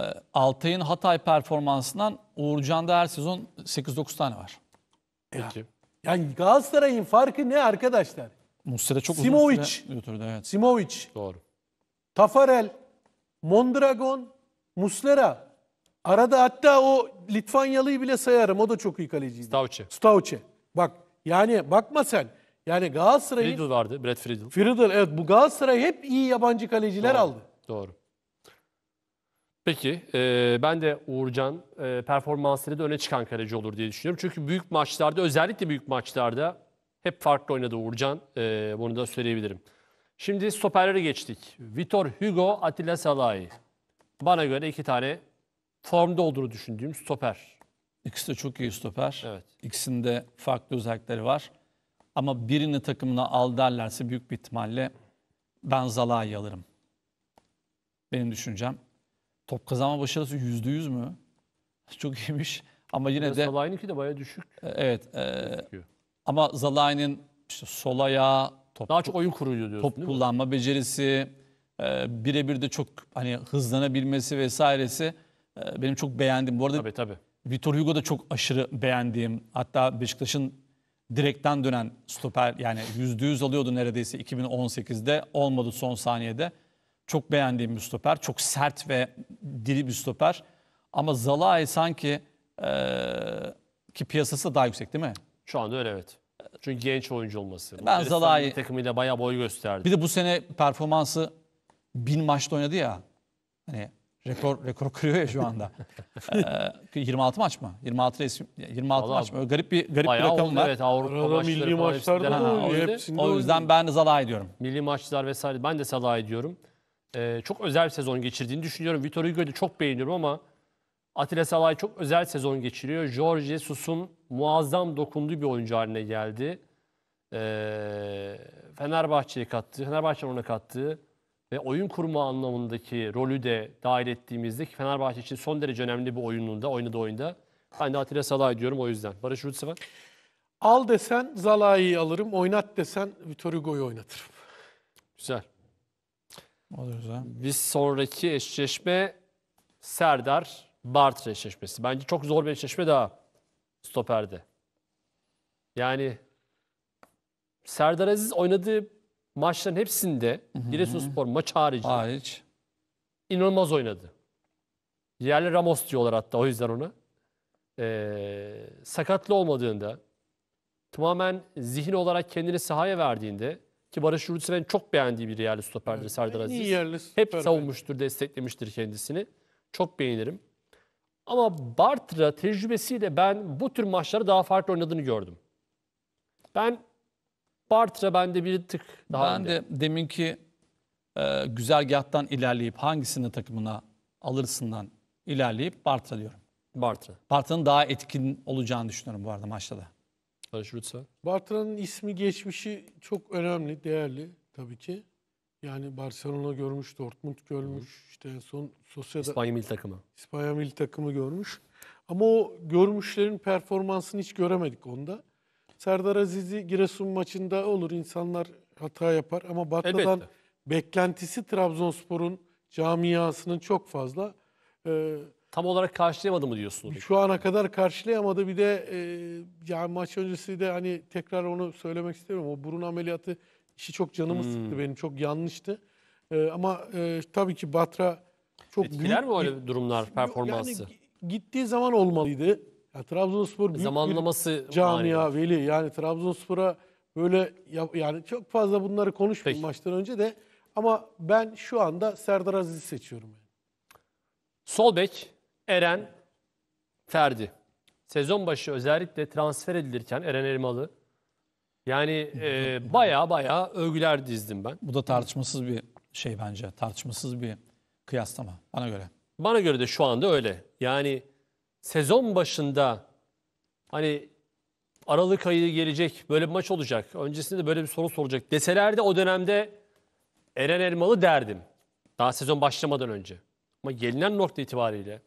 ee, Altay'ın Hatay performansından Uğurcan'da her sezon 8-9 tane var. Peki. Yani Galatasaray'ın farkı ne arkadaşlar? Muslera çok Simovic. uzun süre götürdü. Evet. Simovic, Doğru. Tafarel, Mondragon, Muslera. Arada hatta o Litvanyalıyı bile sayarım. O da çok iyi kaleciydi. Stavçı. Stauce. Bak yani bakma sen. Yani Galatasaray'ın... Friedel vardı. Brad Friedel. Friedel evet bu Galatasaray hep iyi yabancı kaleciler Doğru. aldı. Doğru. Peki e, ben de Uğurcan e, performansıyla da öne çıkan kaleci olur diye düşünüyorum. Çünkü büyük maçlarda özellikle büyük maçlarda hep farklı oynadı Uğurcan. E, bunu da söyleyebilirim. Şimdi stoperlere geçtik. Vitor Hugo, Atilla Salahi. Bana göre iki tane formda olduğunu düşündüğüm stoper. İkisi de çok iyi stoper. Evet. İkisinde farklı özellikleri var. Ama birini takımına al derlerse büyük bir ihtimalle ben Zalai'yi alırım. Benim düşüncem. Top kazanma başarısı yüzde yüz mü? Çok iyiymiş. Ama yine Biraz de... Salah'ınki de bayağı düşük. E, evet. E, ama Zalai'nin işte sol ayağı, top, Daha çok oyun kuruyor diyorsun top kullanma becerisi, e, birebir de çok hani hızlanabilmesi vesairesi e, benim çok beğendim. Bu arada Tabii tabii. Vitor Hugo da çok aşırı beğendiğim. Hatta Beşiktaş'ın direkten dönen stoper yani yüzde yüz alıyordu neredeyse 2018'de. Olmadı son saniyede. Çok beğendiğim bir stoper. Çok sert ve diri bir stoper. Ama Zalai sanki e, ki piyasası daha yüksek değil mi? Şu anda öyle evet. Çünkü genç oyuncu olması. Ben Bulgaristan Zalai- takımıyla bayağı boy gösterdi. Bir de bu sene performansı bin maçta oynadı ya. Hani rekor rekor kırıyor ya şu anda. Ee, 26 maç mı? 26 resim 26 Vallahi maç mı? Garip bir garip bir Bayağı rakam var. evet Avrupa Arada maçları milli falan maçlarda hepsinden da o yüzden ben de Zalai diyorum. Milli maçlar vesaire ben de Salah'a diyorum e, çok özel bir sezon geçirdiğini düşünüyorum. Vitor Hugo'yu çok beğeniyorum ama Atilla Salay çok özel sezon geçiriyor. Jorge Susun muazzam dokunduğu bir oyuncu haline geldi. E, Fenerbahçe'ye kattı, Fenerbahçe'nin ona kattığı ve oyun kurma anlamındaki rolü de dahil ettiğimizde ki Fenerbahçe için son derece önemli bir oyununda, oynadığı oyunda. Ben de Atilla Salay diyorum o yüzden. Barış Rutsi Al desen Zalai'yi alırım, oynat desen Vitor Hugo'yu oynatırım. Güzel. Olur hocam. Bir sonraki eşleşme Serdar Bartra eşleşmesi. Bence çok zor bir eşleşme daha stoperde. Yani Serdar Aziz oynadığı maçların hepsinde Giresunspor maç harici Hariç. inanılmaz oynadı. Yerli Ramos diyorlar hatta o yüzden ona. Ee, sakatlı olmadığında tamamen zihin olarak kendini sahaya verdiğinde ki Barış Yurtseven çok beğendiği bir yerli stoperdir evet. Serdar Aziz. İyi yerli Hep stoper. savunmuştur, desteklemiştir kendisini. Çok beğenirim. Ama Bartra tecrübesiyle ben bu tür maçları daha farklı oynadığını gördüm. Ben Bartra bende bir tık daha Ben önde. de deminki e, güzergahtan ilerleyip hangisini takımına alırsından ilerleyip Bartra diyorum. Bartra. Bartra'nın daha etkin olacağını düşünüyorum bu arada maçta da. Barış Rütsen. Bartra'nın ismi, geçmişi çok önemli, değerli tabii ki. Yani Barcelona görmüş, Dortmund görmüş, işte en son Sosyada... İspanya milli takımı. İspanya milli takımı görmüş. Ama o görmüşlerin performansını hiç göremedik onda. Serdar Aziz'i Giresun maçında olur, insanlar hata yapar. Ama Batra'dan Elbette. beklentisi Trabzonspor'un camiasının çok fazla. Ee, tam olarak karşılayamadı mı diyorsunuz? Şu ana kadar karşılayamadı. Bir de e, yani maç öncesi de hani tekrar onu söylemek istemiyorum. O burun ameliyatı işi çok canımı hmm. sıktı benim. Çok yanlıştı. E, ama e, tabii ki Batra çok Etkiler büyük, mi öyle durumlar performansı? Yani gittiği zaman olmalıydı. Ya, Trabzonspor büyük Zamanlaması bir camia, veli. Yani Trabzonspor'a böyle yani çok fazla bunları konuşmayayım maçtan önce de ama ben şu anda Serdar Aziz'i seçiyorum. Yani. Sol bek Eren Ferdi. Sezon başı özellikle transfer edilirken Eren Elmalı yani e, baya baya övgüler dizdim ben. Bu da tartışmasız bir şey bence. Tartışmasız bir kıyaslama bana göre. Bana göre de şu anda öyle. Yani sezon başında hani Aralık ayı gelecek böyle bir maç olacak. Öncesinde de böyle bir soru soracak deseler de o dönemde Eren Elmalı derdim. Daha sezon başlamadan önce. Ama gelinen nokta itibariyle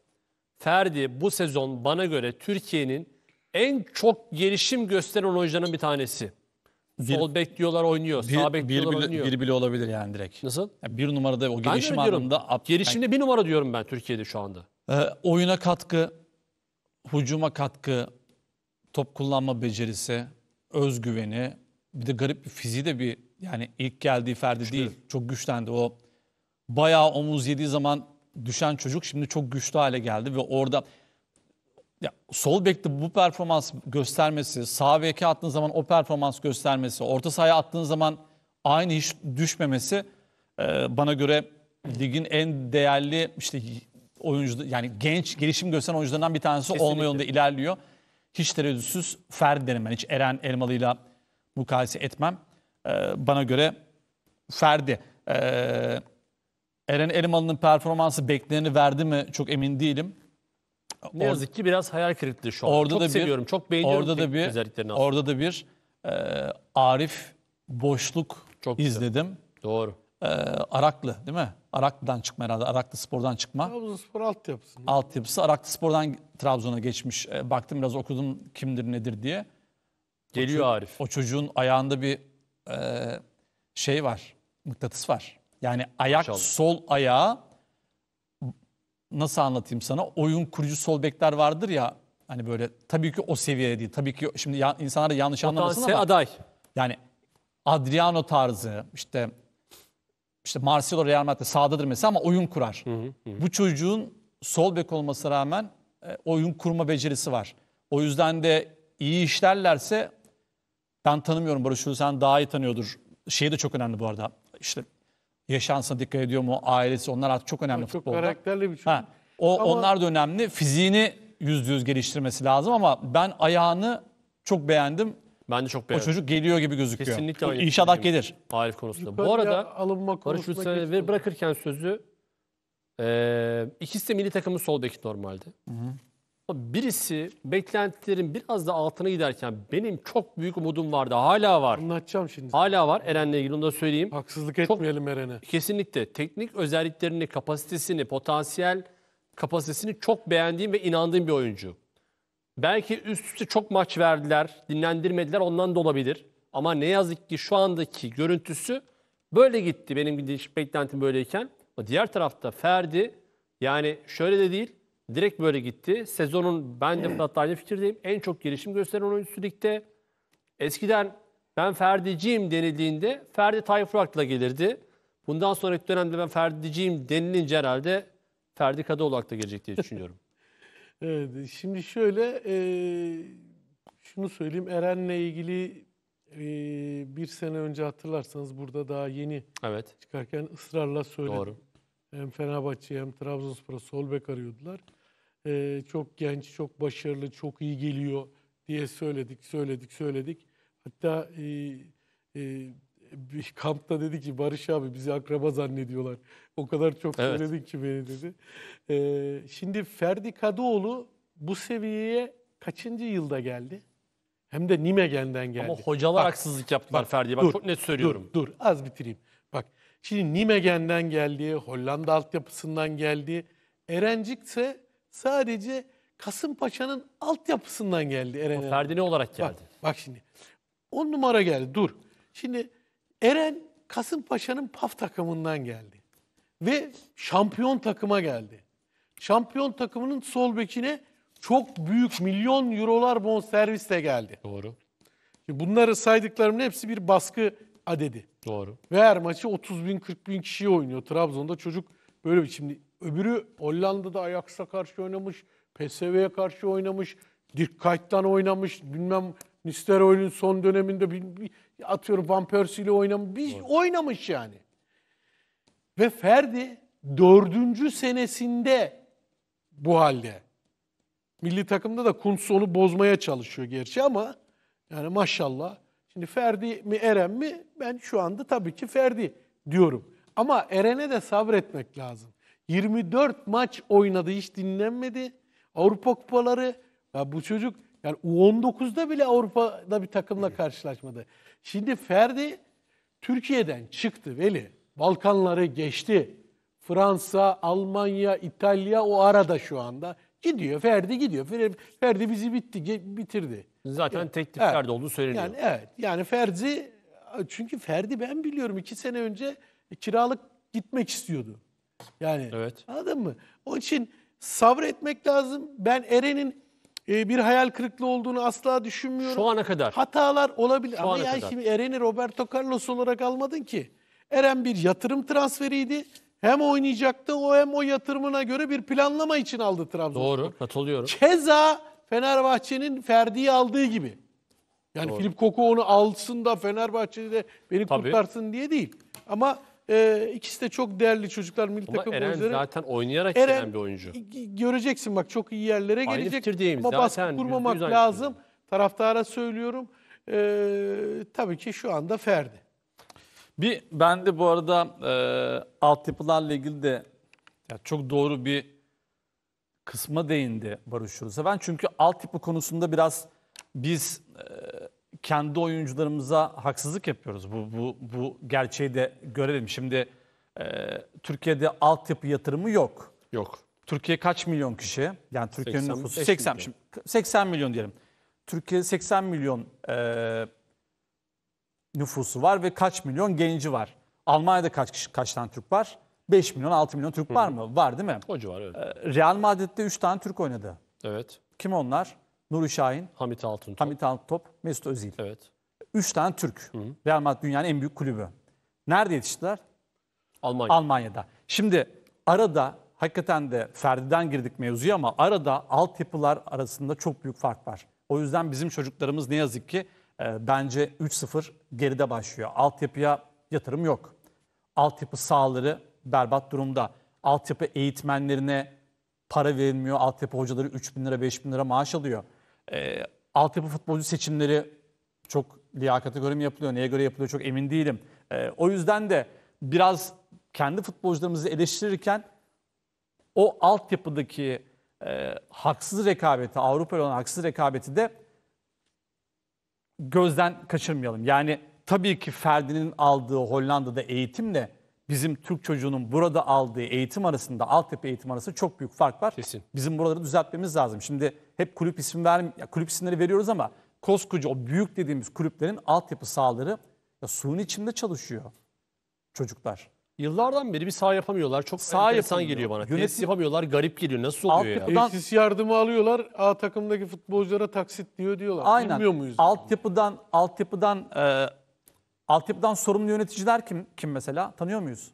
Ferdi bu sezon bana göre Türkiye'nin en çok gelişim gösteren oyuncuların bir tanesi. Sol bek diyorlar oynuyor, bir, sağ bek diyorlar bile, oynuyor. Bir bile olabilir yani direkt. Nasıl? Yani bir numarada o gelişim anlamında... Gelişimde yani, bir numara diyorum ben Türkiye'de şu anda. E, oyuna katkı, hücuma katkı, top kullanma becerisi, özgüveni, bir de garip bir fiziği de bir yani ilk geldiği Ferdi Güçlü. değil. Çok güçlendi o. Bayağı omuz yediği zaman düşen çocuk şimdi çok güçlü hale geldi ve orada ya sol bekte bu performans göstermesi, sağ beke attığın zaman o performans göstermesi, orta sahaya attığın zaman aynı hiç düşmemesi e, bana göre ligin en değerli işte oyuncu yani genç gelişim gösteren oyuncularından bir tanesi Kesinlikle. olma yolunda ilerliyor. Hiç tereddütsüz Ferdi derim ben. Hiç Eren Elmalı'yla mukayese etmem. E, bana göre Ferdi. Eee Eren Elmalı'nın performansı bekleneni verdi mi çok emin değilim. Ne yazık ki biraz hayal kırıklığı şu an. Orada çok da seviyorum, çok beğeniyorum orada da bir, Orada da bir e, Arif boşluk çok izledim. Güzel. Doğru. E, Araklı değil mi? Araklı'dan çıkma herhalde, Araklı Spor'dan çıkma. Trabzonspor altyapısı. Altyapısı Araklı Spor'dan Trabzon'a geçmiş. E, baktım biraz okudum kimdir nedir diye. Geliyor o Arif. O çocuğun ayağında bir e, şey var, mıknatıs var. Yani ayak Maşallah. sol ayağı nasıl anlatayım sana? Oyun kurucu sol bekler vardır ya hani böyle tabii ki o seviyede değil. Tabii ki şimdi ya, insanlar da yanlış Potansiye anlamasın ama aday. Yani Adriano tarzı işte işte Marcelo Real Madrid sağdadır mesela ama oyun kurar. Hı hı hı. Bu çocuğun sol bek olmasına rağmen e, oyun kurma becerisi var. O yüzden de iyi işlerlerse ben tanımıyorum Barış sen daha iyi tanıyordur. Şey de çok önemli bu arada. İşte yaşantısına dikkat ediyor mu? Ailesi onlar artık çok önemli çok futbolda. karakterli bir çocuk. Ha, o, ama... Onlar da önemli. Fiziğini yüzde yüz geliştirmesi lazım ama ben ayağını çok beğendim. Ben de çok beğendim. O çocuk geliyor gibi gözüküyor. Kesinlikle. İnşallah gelir. Arif konusunda. Bu arada alınma Barış Yurtsever'e bırakırken sözü e, ikisi de milli takımın sol beki normalde. Hı hı. Birisi beklentilerin biraz da altına giderken benim çok büyük umudum vardı. Hala var. Anlatacağım şimdi. Hala var Eren'le ilgili onu da söyleyeyim. Haksızlık etmeyelim çok, Eren'e. Kesinlikle. Teknik özelliklerini, kapasitesini, potansiyel kapasitesini çok beğendiğim ve inandığım bir oyuncu. Belki üst üste çok maç verdiler, dinlendirmediler ondan da olabilir. Ama ne yazık ki şu andaki görüntüsü böyle gitti. Benim gidiş beklentim böyleyken. diğer tarafta Ferdi yani şöyle de değil Direkt böyle gitti. Sezonun ben de Fırat'la aynı fikirdeyim. En çok gelişim gösteren oyuncusu ligde. Eskiden ben Ferdi'ciyim denildiğinde Ferdi Tayfur Ak'la gelirdi. Bundan sonraki dönemde ben Ferdi'ciyim denilince herhalde Ferdi Kadıoğlu Ak'la gelecek diye düşünüyorum. evet, şimdi şöyle e, şunu söyleyeyim. Eren'le ilgili e, bir sene önce hatırlarsanız burada daha yeni evet. çıkarken ısrarla söyledim. Doğru. Hem Fenerbahçe hem Trabzonspor'a sol bek arıyordular e, çok genç, çok başarılı, çok iyi geliyor diye söyledik, söyledik, söyledik. Hatta e, e, bir kampta dedi ki Barış abi bizi akraba zannediyorlar. O kadar çok evet. söyledik ki beni dedi. E, şimdi Ferdi Kadıoğlu bu seviyeye kaçıncı yılda geldi? Hem de Nimegen'den geldi. Ama hocalar bak, haksızlık yaptılar bak, Ferdi'ye. Bak dur, çok net söylüyorum. Dur, dur az bitireyim. Bak şimdi Nimegen'den geldi, Hollanda altyapısından geldi. Erencik ise sadece Kasımpaşa'nın altyapısından geldi Eren Erol. Ferdini olarak geldi. Bak, bak şimdi. on numara geldi dur. Şimdi Eren Kasımpaşa'nın PAF takımından geldi. Ve şampiyon takıma geldi. Şampiyon takımının sol bekine çok büyük milyon eurolar bonservisle geldi. Doğru. Şimdi bunları saydıklarımın hepsi bir baskı adedi. Doğru. Ve her maçı 30 bin 40 bin kişiye oynuyor. Trabzon'da çocuk Böyle bir şimdi öbürü Hollanda'da Ajax'a karşı oynamış, PSV'ye karşı oynamış, Dirk Kuyt'tan oynamış, bilmem Nisteroy'un son döneminde bir, bir, atıyorum Van Persie ile oynamış. Bir, evet. Oynamış yani. Ve Ferdi dördüncü senesinde bu halde. Milli takımda da Kuntz onu bozmaya çalışıyor gerçi ama yani maşallah. Şimdi Ferdi mi Eren mi? Ben şu anda tabii ki Ferdi diyorum. Ama Eren'e de sabretmek lazım. 24 maç oynadı hiç dinlenmedi. Avrupa kupaları ya bu çocuk yani U19'da bile Avrupa'da bir takımla karşılaşmadı. Şimdi Ferdi Türkiye'den çıktı Veli. Balkanları geçti. Fransa, Almanya, İtalya o arada şu anda. Gidiyor Ferdi gidiyor. Ferdi bizi bitti bitirdi. Zaten yani, teklifler evet. de olduğu söyleniyor. Yani evet. Yani Ferdi çünkü Ferdi ben biliyorum iki sene önce e, kiralık gitmek istiyordu. Yani evet. anladın mı? Onun için sabretmek lazım. Ben Eren'in e, bir hayal kırıklığı olduğunu asla düşünmüyorum. Şu ana kadar. Hatalar olabilir Şu ama yani şimdi Eren'i Roberto Carlos olarak almadın ki. Eren bir yatırım transferiydi. Hem oynayacaktı o hem o yatırımına göre bir planlama için aldı Trabzonspor. Doğru katılıyorum. Keza Fenerbahçe'nin Ferdi'yi aldığı gibi. Yani Doğru. Filip Koku onu alsın da Fenerbahçe'de beni Tabii. kurtarsın diye değil. Ama ee, ikisi de çok değerli çocuklar milli Ama takım Eren oyuncuları. zaten oynayarak gelen bir oyuncu. Göreceksin bak çok iyi yerlere Aynı gelecek. Fikirdeyim. Ama baskı kurmamak lazım. Taraftara söylüyorum. Ee, tabii ki şu anda Ferdi. Bir ben de bu arada e, altyapılarla ilgili de ya çok doğru bir kısma değindi Barış ben Çünkü altyapı konusunda biraz biz e, kendi oyuncularımıza haksızlık yapıyoruz. Bu, bu, bu gerçeği de görelim. Şimdi e, Türkiye'de altyapı yatırımı yok. Yok. Türkiye kaç milyon kişi? Yani Türkiye'nin nüfusu 80 milyon. Şimdi 80 milyon diyelim. Türkiye 80 milyon e, nüfusu var ve kaç milyon genci var? Almanya'da kaç kişi kaç tane Türk var? 5 milyon 6 milyon Türk Hı. var mı? Var değil mi? O civar evet. E, Real Madrid'de 3 tane Türk oynadı. Evet. Kim onlar? Nuri Şahin, Hamit Altıntop, Hamit Altıntop Mesut Özil. Evet. Üç tane Türk. Hı. Real Madrid dünyanın en büyük kulübü. Nerede yetiştiler? Almanya. Almanya'da. Şimdi arada hakikaten de Ferdi'den girdik mevzuya ama arada altyapılar arasında çok büyük fark var. O yüzden bizim çocuklarımız ne yazık ki e, bence 3-0 geride başlıyor. Altyapıya yatırım yok. Altyapı sahaları berbat durumda. Altyapı eğitmenlerine para verilmiyor. Altyapı hocaları 3 bin lira 5 bin lira maaş alıyor. E, altyapı futbolcu seçimleri çok liyakata göre mi yapılıyor, neye göre yapılıyor çok emin değilim. E, o yüzden de biraz kendi futbolcularımızı eleştirirken o altyapıdaki e, haksız rekabeti, Avrupa'ya olan haksız rekabeti de gözden kaçırmayalım. Yani tabii ki Ferdi'nin aldığı Hollanda'da eğitimle bizim Türk çocuğunun burada aldığı eğitim arasında, altyapı eğitim arasında çok büyük fark var. Kesin. Bizim buraları düzeltmemiz lazım. Şimdi hep kulüp isim ver, kulüp isimleri veriyoruz ama koskoca o büyük dediğimiz kulüplerin altyapı sahaları ya suyun içinde çalışıyor çocuklar. Yıllardan beri bir sağ yapamıyorlar. Çok sağ enteresan geliyor bana. Yönetim... Tesis yapamıyorlar, garip geliyor. Nasıl oluyor Altyapıdan... ya? Tesis yardımı alıyorlar, A takımdaki futbolculara taksit diyor diyorlar. Aynen. Bilmiyor muyuz? Altyapıdan, altyapıdan, e, altyapıdan sorumlu yöneticiler kim, kim mesela? Tanıyor muyuz?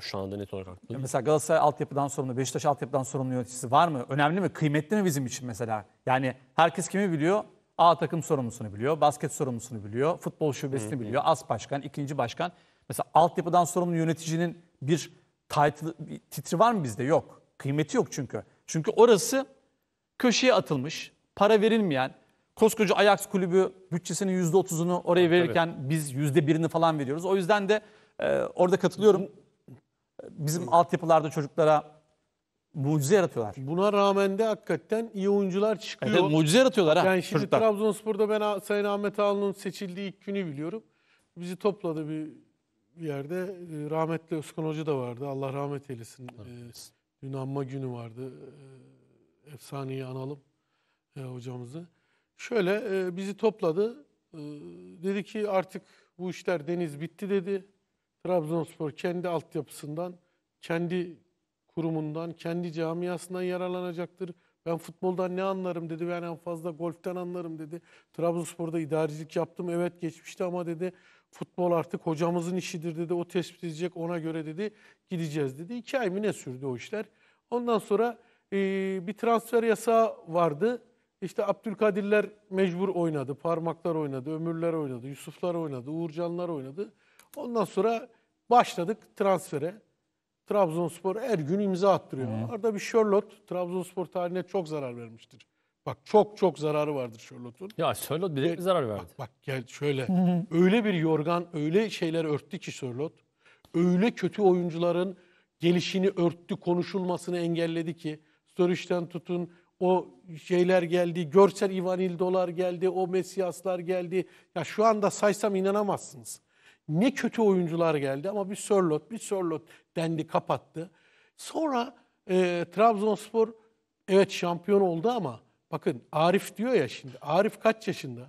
Şu anda net olarak haklı. değil. Mesela Galatasaray altyapıdan sorumlu, Beşiktaş altyapıdan sorumlu yöneticisi var mı? Önemli mi? Kıymetli mi bizim için mesela? Yani herkes kimi biliyor? A takım sorumlusunu biliyor, basket sorumlusunu biliyor, futbol şubesini biliyor, as başkan, ikinci başkan. Mesela altyapıdan sorumlu yöneticinin bir title, bir titri var mı bizde? Yok. Kıymeti yok çünkü. Çünkü orası köşeye atılmış, para verilmeyen, koskoca Ajax kulübü bütçesinin %30'unu oraya verirken biz %1'ini falan veriyoruz. O yüzden de e, orada katılıyorum bizim altyapılarda çocuklara mucize yaratıyorlar. Buna rağmen de hakikaten iyi oyuncular çıkıyor. Evet, mucize yaratıyorlar ha yani şimdi çocuklar. Trabzonspor'da ben Sayın Ahmet Ağal'ın seçildiği ilk günü biliyorum. Bizi topladı bir yerde. E, rahmetli Özkan Hoca da vardı. Allah rahmet eylesin. Evet. Dün anma günü vardı. E, efsaneyi analım e, hocamızı. Şöyle bizi topladı. Dedi ki artık bu işler deniz bitti dedi. Trabzonspor kendi altyapısından, kendi kurumundan, kendi camiasından yararlanacaktır. Ben futboldan ne anlarım dedi. Ben en fazla golften anlarım dedi. Trabzonspor'da idarecilik yaptım. Evet geçmişti ama dedi futbol artık hocamızın işidir dedi. O tespit edecek ona göre dedi gideceğiz dedi. İki ay mı ne sürdü o işler. Ondan sonra e, bir transfer yasağı vardı. İşte Abdülkadirler mecbur oynadı. Parmaklar oynadı. Ömürler oynadı. Yusuflar oynadı. Uğurcanlar oynadı. Ondan sonra başladık transfere. Trabzonspor her gün imza attırıyor. Hı. Arada bir Sherlock Trabzonspor tarihine çok zarar vermiştir. Bak çok çok zararı vardır Sherlock'un. Ya Sherlock bir zarar verdi. Bak, bak gel şöyle. öyle bir yorgan, öyle şeyler örttü ki Sherlock. Öyle kötü oyuncuların gelişini örttü, konuşulmasını engelledi ki. Sturridge'den tutun, o şeyler geldi, görsel Ivanildo'lar geldi, o Mesiaslar geldi. Ya şu anda saysam inanamazsınız. Ne kötü oyuncular geldi ama bir Sörlot, bir Sörlot dendi kapattı. Sonra e, Trabzonspor evet şampiyon oldu ama bakın Arif diyor ya şimdi. Arif kaç yaşında?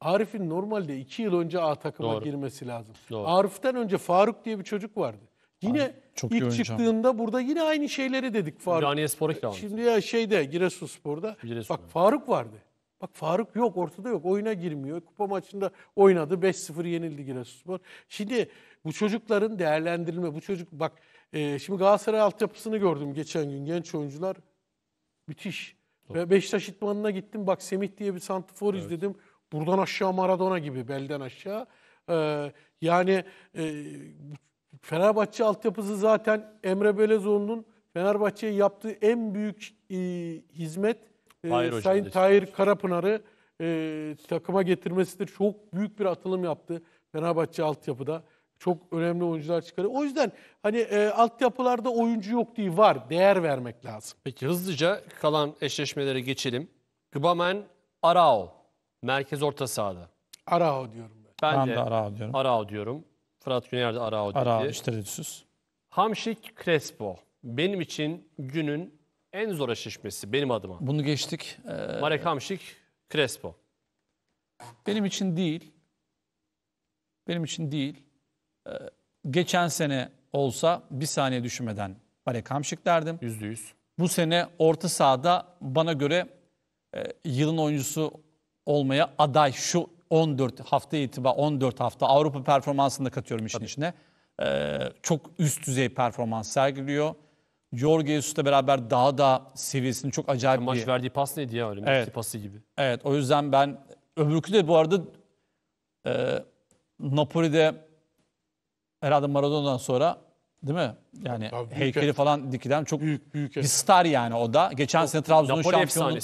Arif'in normalde iki yıl önce A takıma Doğru. girmesi lazım. Doğru. Arif'ten önce Faruk diye bir çocuk vardı. Yine Abi, çok ilk çıktığında hocam. burada yine aynı şeyleri dedik Faruk. Ümraniye Spor'a e, Şimdi ya şeyde Giresunspor'da Giresun. bak Faruk vardı. Bak Faruk yok ortada yok. Oyuna girmiyor. Kupa maçında oynadı. 5-0 yenildi Giresunspor. Şimdi bu çocukların değerlendirilme. Bu çocuk bak e, şimdi Galatasaray altyapısını gördüm geçen gün. Genç oyuncular müthiş. Ve Beşiktaş itmanına gittim. Bak Semih diye bir santifor evet. izledim. Buradan aşağı Maradona gibi belden aşağı. Ee, yani e, Fenerbahçe altyapısı zaten Emre Belezoğlu'nun Fenerbahçe'ye yaptığı en büyük e, hizmet ee, Hayır e, Sayın Tahir Karapınar'ı e, takıma getirmesi de çok büyük bir atılım yaptı Fenerbahçe altyapıda. Çok önemli oyuncular çıkarıyor. O yüzden hani e, altyapılarda oyuncu yok değil var. Değer vermek lazım. Peki hızlıca kalan eşleşmelere geçelim. Gbamen Arao. Merkez orta sahada. Arao diyorum ben. Ben, ben de, de Arao diyorum. Arao diyorum. Fırat Güner de Arao dedi. Arao işte Hamşik Crespo. Benim için günün en zor eşleşmesi benim adıma. Bunu geçtik. Ee, Marek Hamşik, Crespo. Benim için değil. Benim için değil. Ee, geçen sene olsa bir saniye düşünmeden Marek Hamşik derdim. Yüzde yüz. Bu sene orta sahada bana göre e, yılın oyuncusu olmaya aday şu 14 hafta itibar 14 hafta Avrupa performansını da katıyorum işin Tabii. içine. Ee, çok üst düzey performans sergiliyor. Jorgeus'la beraber daha da seviyesini çok acayip Maç bir... verdiği pas neydi ya öyle evet. pası gibi. Evet o yüzden ben öbürkü de bu arada e, Napoli'de herhalde Maradona'dan sonra değil mi? Yani Tabii, heykeli falan dikilen çok büyük büyük bir star yani o da. Geçen o, sene Trabzon'un şampiyonu.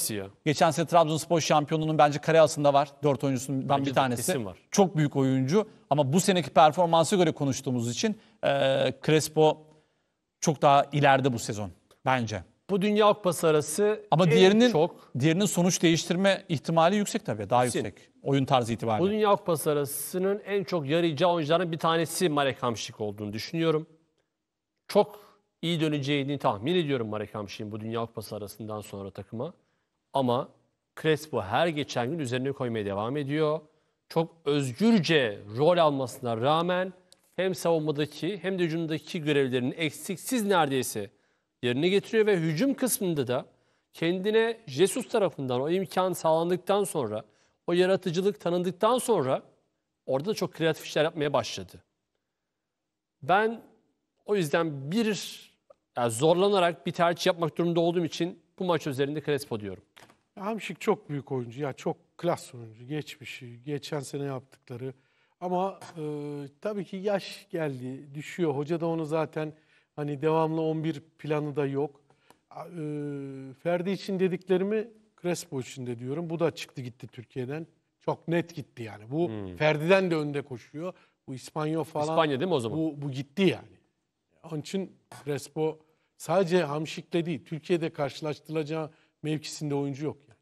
Geçen sene Trabzonspor şampiyonunun bence kariyasında var. Dört oyuncusundan bence bir tanesi. Var. Çok büyük oyuncu ama bu seneki performansı göre konuştuğumuz için e, Crespo çok daha ileride bu sezon bence. Bu Dünya Kupası arası Ama en diğerinin çok diğerinin sonuç değiştirme ihtimali yüksek tabii. Daha Kesin. yüksek. Oyun tarzı itibariyle. bu Dünya Kupası arasının en çok yarayacağı oyuncuların bir tanesi Marek Hamşik olduğunu düşünüyorum. Çok iyi döneceğini tahmin ediyorum Marek Hamşik'in bu Dünya Kupası arasından sonra takıma. Ama Crespo her geçen gün üzerine koymaya devam ediyor. Çok özgürce rol almasına rağmen hem savunmadaki hem de hücumdaki görevlerini eksiksiz neredeyse yerine getiriyor ve hücum kısmında da kendine Jesus tarafından o imkan sağlandıktan sonra, o yaratıcılık tanındıktan sonra orada da çok kreatif işler yapmaya başladı. Ben o yüzden bir yani zorlanarak bir tercih yapmak durumunda olduğum için bu maç üzerinde Crespo diyorum. Hamşik çok büyük oyuncu ya çok klas oyuncu. Geçmişi, geçen sene yaptıkları, ama e, tabii ki yaş geldi, düşüyor. Hoca da onu zaten hani devamlı 11 planı da yok. E, Ferdi için dediklerimi Crespo için de diyorum. Bu da çıktı gitti Türkiye'den. Çok net gitti yani. Bu hmm. Ferdi'den de önde koşuyor. Bu İspanyol falan. İspanya değil mi o zaman? Bu, bu gitti yani. Onun için Crespo sadece Hamşik'le değil, Türkiye'de karşılaştırılacağı mevkisinde oyuncu yok yani.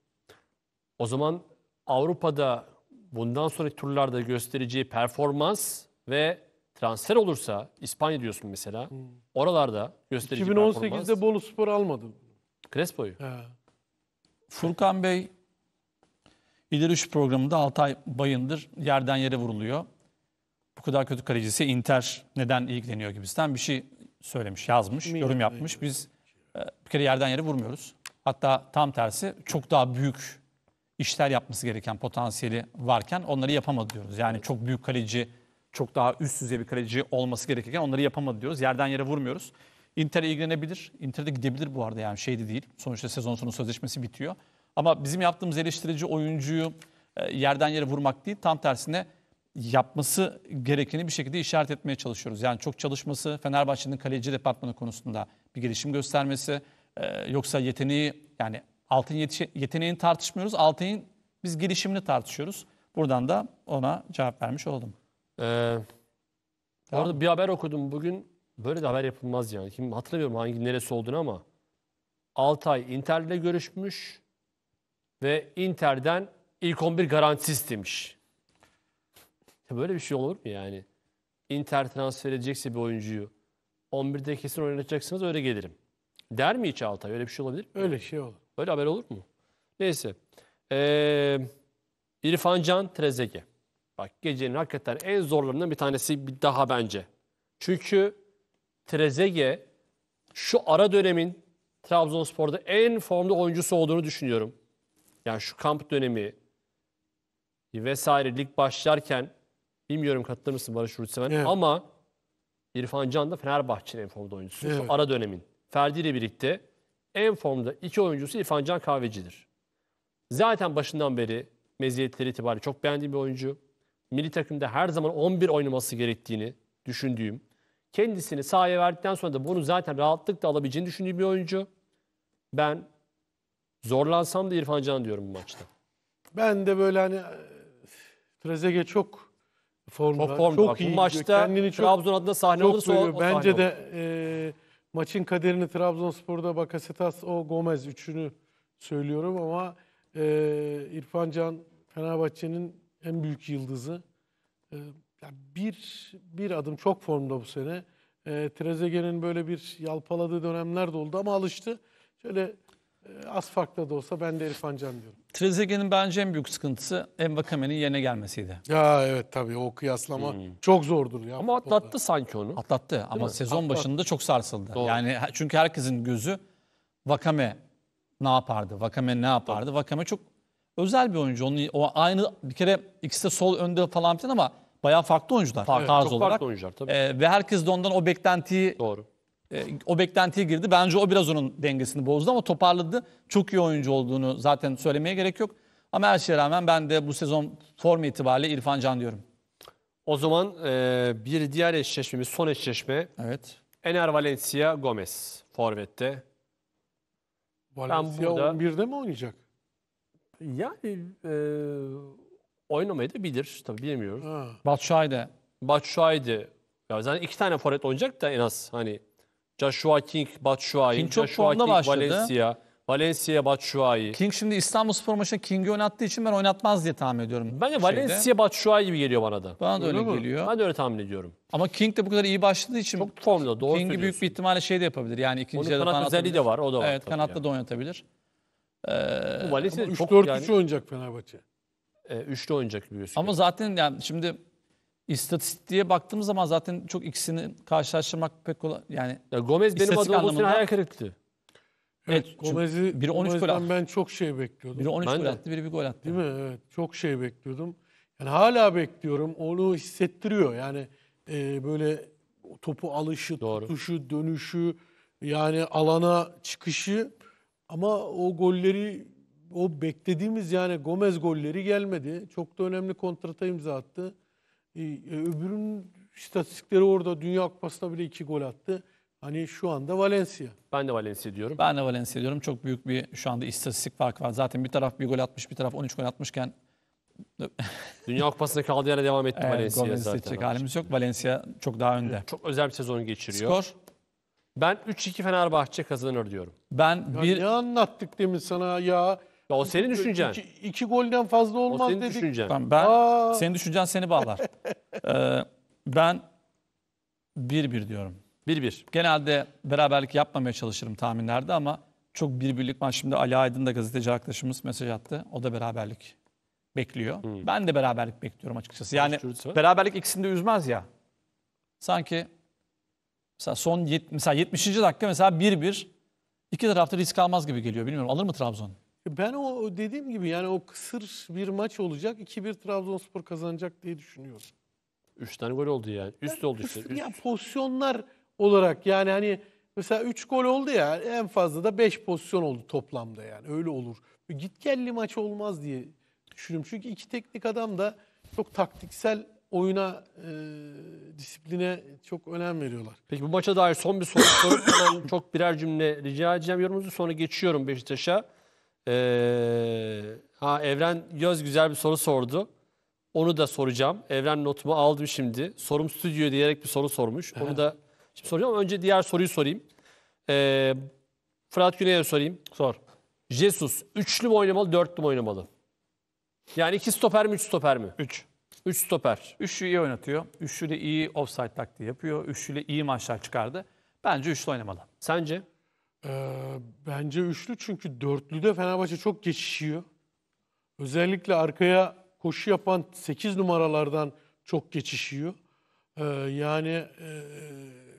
O zaman Avrupa'da bundan sonraki turlarda göstereceği performans ve transfer olursa İspanya diyorsun mesela. Hmm. Oralarda göstereceği 2018'de performans. Bolu Spor almadı. Crespo'yu. Furkan Bey ileri üç programında Altay Bayındır yerden yere vuruluyor. Bu kadar kötü kalecisi Inter neden ilgileniyor gibisinden bir şey söylemiş, yazmış, Bilmiyorum. yorum yapmış. Biz e, bir kere yerden yere vurmuyoruz. Hatta tam tersi çok daha büyük işler yapması gereken potansiyeli varken onları yapamadı diyoruz. Yani çok büyük kaleci, çok daha üst düzey bir kaleci olması gerekirken onları yapamadı diyoruz. Yerden yere vurmuyoruz. Inter ilgilenebilir. Inter'de gidebilir bu arada yani şey de değil. Sonuçta sezon sonu sözleşmesi bitiyor. Ama bizim yaptığımız eleştirici oyuncuyu e, yerden yere vurmak değil. Tam tersine yapması gerekeni bir şekilde işaret etmeye çalışıyoruz. Yani çok çalışması, Fenerbahçe'nin kaleci departmanı konusunda bir gelişim göstermesi, e, yoksa yeteneği yani Altın yeteneğini tartışmıyoruz. Altın biz girişimini tartışıyoruz. Buradan da ona cevap vermiş oldum. Ee, tamam. Orada bir haber okudum bugün. Böyle de haber yapılmaz yani. Kim hatırlamıyorum hangi neresi olduğunu ama Altay Inter'le görüşmüş ve Inter'den ilk 11 garanti istemiş. Böyle bir şey olur mu yani? Inter transfer edecekse bir oyuncuyu 11'de kesin oynatacaksınız öyle gelirim. Der mi hiç Altay? Öyle bir şey olabilir mi? Öyle şey olur. Böyle haber olur mu? Neyse. Ee, İrfan Can Trezege. Bak gecenin hakikaten en zorlarından bir tanesi bir daha bence. Çünkü Trezege şu ara dönemin Trabzonspor'da en formda oyuncusu olduğunu düşünüyorum. Yani şu kamp dönemi vesaire lig başlarken bilmiyorum katılır mısın Barış Rutseven evet. ama İrfan Can da Fenerbahçe'nin en formda oyuncusu. Evet. Şu ara dönemin. Ferdi ile birlikte en formda iki oyuncusu İrfan Can Kahveci'dir. Zaten başından beri meziyetleri itibariyle çok beğendiğim bir oyuncu. Milli takımda her zaman 11 oynaması gerektiğini düşündüğüm, kendisini sahaya verdikten sonra da bunu zaten rahatlıkla alabileceğini düşündüğüm bir oyuncu. Ben zorlansam da İrfan Can diyorum bu maçta. Ben de böyle hani e, Trezeguet çok formda. Çok formda. Çok Bak, iyi. Bu maçta Kendini çok, Trabzon adına sahne çok olursa o, o Bence sahne de olur. e, maçın kaderini Trabzonspor'da Bakasetas o Gomez üçünü söylüyorum ama e, İrfan Can Fenerbahçe'nin en büyük yıldızı. E, yani bir, bir adım çok formda bu sene. E, Trezeguet'in böyle bir yalpaladığı dönemler de oldu ama alıştı. Şöyle ee, az farklı da olsa ben de Elif Ancan diyorum. Trezeguet'in bence en büyük sıkıntısı Mbakame'nin yerine gelmesiydi. Ya evet tabii o kıyaslama hmm. çok zordur ya. Ama atlattı futbolda. sanki onu. Atlattı Değil ama mi? sezon Atlat. başında çok sarsıldı. Doğru. Yani çünkü herkesin gözü Vakame ne yapardı? Vakame ne yapardı? Doğru. Vakame çok özel bir oyuncu. Onun o aynı bir kere ikisi de sol önde falan filan ama bayağı farklı oyuncular. Farklı evet, çok olarak. farklı oyuncular tabii. Ee, ve herkes de ondan o beklentiyi Doğru. E, o beklentiye girdi. Bence o biraz onun dengesini bozdu ama toparladı. Çok iyi oyuncu olduğunu zaten söylemeye gerek yok. Ama her şeye rağmen ben de bu sezon form itibariyle İrfan Can diyorum. O zaman e, bir diğer eşleşmemiz son eşleşme. Evet. Ener Valencia Gomez forvette. Valencia burada- 11'de mi oynayacak? Yani e, oynamayı da bilir. Tabii bilmiyoruz. Ha. Batshuayi de Batshuayi de- ya zaten iki tane forvet oynayacak da en az hani Joshua King, Batshuayi, King çok Joshua formda King, başladı. Valencia, Valencia, Batshuayi. King şimdi İstanbul Spor maçında King'i oynattığı için ben oynatmaz diye tahmin ediyorum. Ben de Valencia, Batshuayi gibi geliyor bana da. Bana da öyle, öyle geliyor. Ben de öyle tahmin ediyorum. Ama King de bu kadar iyi başladığı için çok formda, doğru King'i büyük bir ihtimalle şey de yapabilir. Yani ikinci yarıda kanat özelliği de var, o da var. Evet, kanatta yani. da oynatabilir. Ee, Valencia 3-4-3 yani... oynayacak Fenerbahçe. E, üçlü oynayacak biliyorsun. Ama zaten yani şimdi İstatistiğe baktığımız zaman zaten çok ikisini karşılaştırmak pek kolay. Yani Ya Gomez benim İstatistik adıma bu anlamında- hayal kırıklığı. Evet, çünkü Gomez'i biri 13 gol attı. ben çok şey bekliyordum. biri 13 Ben gol de. attı, biri bir gol attı. Değil mi? Evet, çok şey bekliyordum. Yani hala bekliyorum. Onu hissettiriyor. Yani e, böyle topu alışı, Doğru. tutuşu, dönüşü, yani alana çıkışı ama o golleri o beklediğimiz yani Gomez golleri gelmedi. Çok da önemli kontrata imza attı. E, öbürünün istatistikleri orada. Dünya Kupası'nda bile iki gol attı. Hani şu anda Valencia. Ben de Valencia diyorum. Ben de Valencia diyorum. Çok büyük bir şu anda istatistik farkı var. Zaten bir taraf bir gol atmış, bir taraf 13 gol atmışken Dünya Kupası'nda kaldığı yere devam etti evet, Valencia zaten. Edecek halimiz yok. Valencia çok daha önde. Çok özel bir sezon geçiriyor. Skor? Ben 3-2 Fenerbahçe kazanır diyorum. Ben ya bir... ne anlattık demin sana ya? Ya o senin düşüncen. İki, iki golden fazla olmaz o senin dedik. Düşüncen. Tamam, ben, senin düşüncen seni bağlar. ee, ben 1-1 diyorum. 1-1. Genelde beraberlik yapmamaya çalışırım tahminlerde ama çok bir birlik maç. Şimdi Ali Aydın da gazeteci arkadaşımız mesaj attı. O da beraberlik bekliyor. Hmm. Ben de beraberlik bekliyorum açıkçası. Yani beraberlik ikisini de üzmez ya. Sanki mesela son yet, mesela 70. dakika mesela 1-1 iki tarafta risk almaz gibi geliyor. Bilmiyorum alır mı Trabzon? Ben o dediğim gibi yani o kısır bir maç olacak. 2-1 Trabzonspor kazanacak diye düşünüyorum. Üç tane gol oldu yani. Üst oldu işte. Üst. Ya pozisyonlar olarak yani hani mesela 3 gol oldu ya en fazla da 5 pozisyon oldu toplamda yani. Öyle olur. Gitgelli maç olmaz diye düşünüyorum. Çünkü iki teknik adam da çok taktiksel oyuna e, disipline çok önem veriyorlar. Peki bu maça dair son bir soru sorup çok birer cümle rica edeceğim yorumunuzu. Sonra geçiyorum Beşiktaş'a. Ee, ha Evren Göz güzel bir soru sordu. Onu da soracağım. Evren notumu aldım şimdi. Sorum stüdyo diyerek bir soru sormuş. Onu da şimdi soracağım önce diğer soruyu sorayım. Ee, Fırat Güney'e sorayım. Sor. Jesus üçlü mü oynamalı, dörtlü mü oynamalı? Yani iki stoper mi, üç stoper mi? Üç. Üç stoper. Üçlü iyi oynatıyor. Üçlü de iyi offside taktiği yapıyor. Üçlü de iyi maçlar çıkardı. Bence üçlü oynamalı. Sence? Ee, bence üçlü çünkü dörtlüde Fenerbahçe çok geçişiyor. Özellikle arkaya koşu yapan 8 numaralardan çok geçişiyor. Ee, yani e,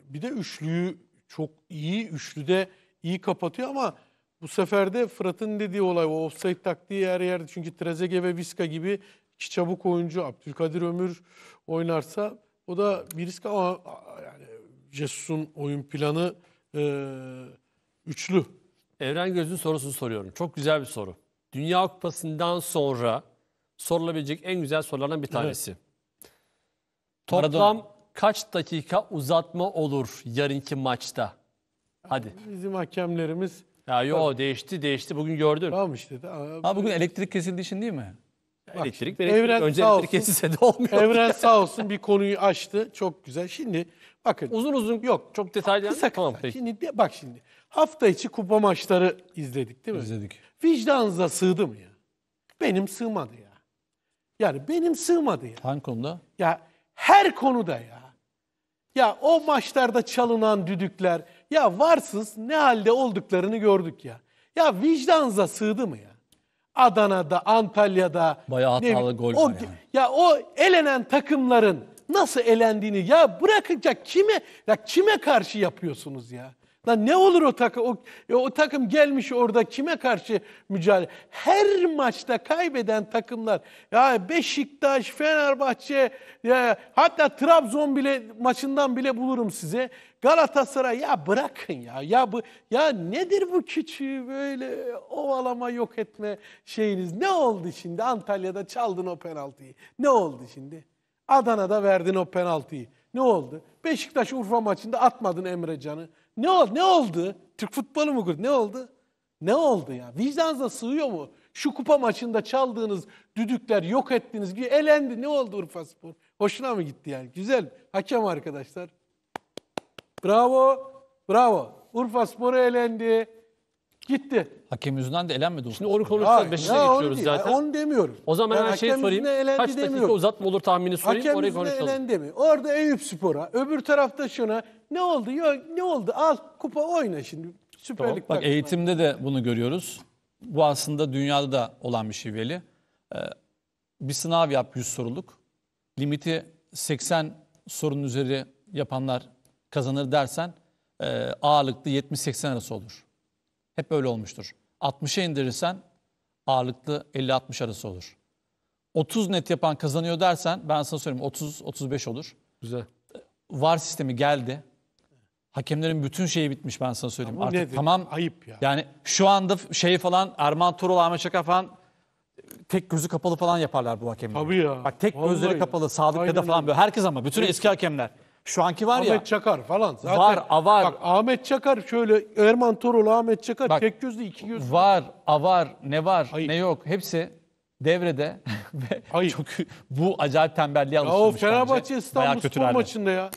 bir de üçlüyü çok iyi, üçlüde iyi kapatıyor ama bu sefer de Fırat'ın dediği olay o offside taktiği her yerde. Çünkü Trezeguet ve Viska gibi iki çabuk oyuncu Abdülkadir Ömür oynarsa o da bir risk ama yani Jesus'un oyun planı e, Üçlü. Evren Göz'ün sorusunu soruyorum. Çok güzel bir soru. Dünya Kupası'ndan sonra sorulabilecek en güzel sorulardan bir tanesi. Evet. Toplam Maradona. kaç dakika uzatma olur yarınki maçta? Hadi. Bizim hakemlerimiz... Ya yo Bak. değişti değişti bugün gördün. Tamam işte. Ha bugün elektrik kesildi için değil mi? Bak, elektrik ve evren önce sağ elektrik olsun, kesilse de olmuyor. Evren sağ olsun bir konuyu açtı. Çok güzel. Şimdi bakın. Uzun uzun yok. Çok detaylı. Kısa kısa. Tamam, peki. Şimdi, bak şimdi. Hafta içi kupa maçları izledik değil mi? İzledik. Vicdanınıza sığdı mı ya? Benim sığmadı ya. Yani benim sığmadı ya. Hangi konuda? Ya her konuda ya. Ya o maçlarda çalınan düdükler, ya varsız ne halde olduklarını gördük ya. Ya vicdanınıza sığdı mı ya? Adana'da, Antalya'da. Bayağı hatalı ne, gol o, var yani. Ya o elenen takımların nasıl elendiğini ya bırakınca kime ya kime karşı yapıyorsunuz ya? Lan ne olur o takım? O, o takım gelmiş orada kime karşı mücadele? Her maçta kaybeden takımlar ya Beşiktaş, Fenerbahçe ya hatta Trabzon bile maçından bile bulurum size. Galatasaray ya bırakın ya. Ya bu ya nedir bu küçüğü böyle ovalama yok etme şeyiniz? Ne oldu şimdi? Antalya'da çaldın o penaltıyı. Ne oldu şimdi? Adana'da verdin o penaltıyı. Ne oldu? Beşiktaş Urfa maçında atmadın Emre Can'ı. Ne oldu? Ne oldu? Türk futbolu mu kurdu? Ne oldu? Ne oldu ya? Vicdanınıza sığıyor mu? Şu kupa maçında çaldığınız düdükler yok ettiniz. gibi elendi. Ne oldu Urfa Spor? Hoşuna mı gitti yani? Güzel. Hakem arkadaşlar. Bravo. Bravo. Urfa Spor'u elendi. Gitti. Hakem yüzünden de elenmedi. Şimdi onu konuşacağız. Beşiktaş'a geçiyoruz onu zaten. Onu demiyorum. O zaman ben her şeyi sorayım. Kaç dakika demiyorum. uzatma olur tahmini sorayım. Hakem Orayı konuşalım. elendi mi? Orada Eyüp Spor'a, öbür tarafta şuna. Ne oldu? Yok, ne oldu? Al kupa oyna şimdi. Süper tamam. Bak eğitimde de bunu görüyoruz. Bu aslında dünyada da olan bir şey Veli. Ee, bir sınav yap 100 soruluk. Limiti 80 sorunun üzeri yapanlar kazanır dersen e, ağırlıklı 70-80 arası olur. Hep öyle olmuştur. 60'a indirirsen ağırlıklı 50-60 arası olur. 30 net yapan kazanıyor dersen ben sana söyleyeyim 30-35 olur. Güzel. VAR sistemi geldi. Hakemlerin bütün şeyi bitmiş ben sana söyleyeyim. Ama Artık tamam. Ayıp ya. Yani şu anda şey falan Erman Tural, Ahmet Şaka falan tek gözü kapalı falan yaparlar bu hakemler. Tabii ya. Bak tek Vallahi gözleri kapalı. sağlıkta Aynen falan böyle. Herkes ama bütün eski hakemler. Şu anki var Ahmet ya. Ahmet Çakar falan. Zaten, var, avar. Bak Ahmet Çakar şöyle Erman Torul, Ahmet Çakar bak, tek gözlü iki gözlü. Var, avar, ne var, Hayır. ne yok hepsi devrede Hayır. çok bu acayip tembelliğe alıştırmış. Ya o Fenerbahçe İstanbul Spor maçında ya.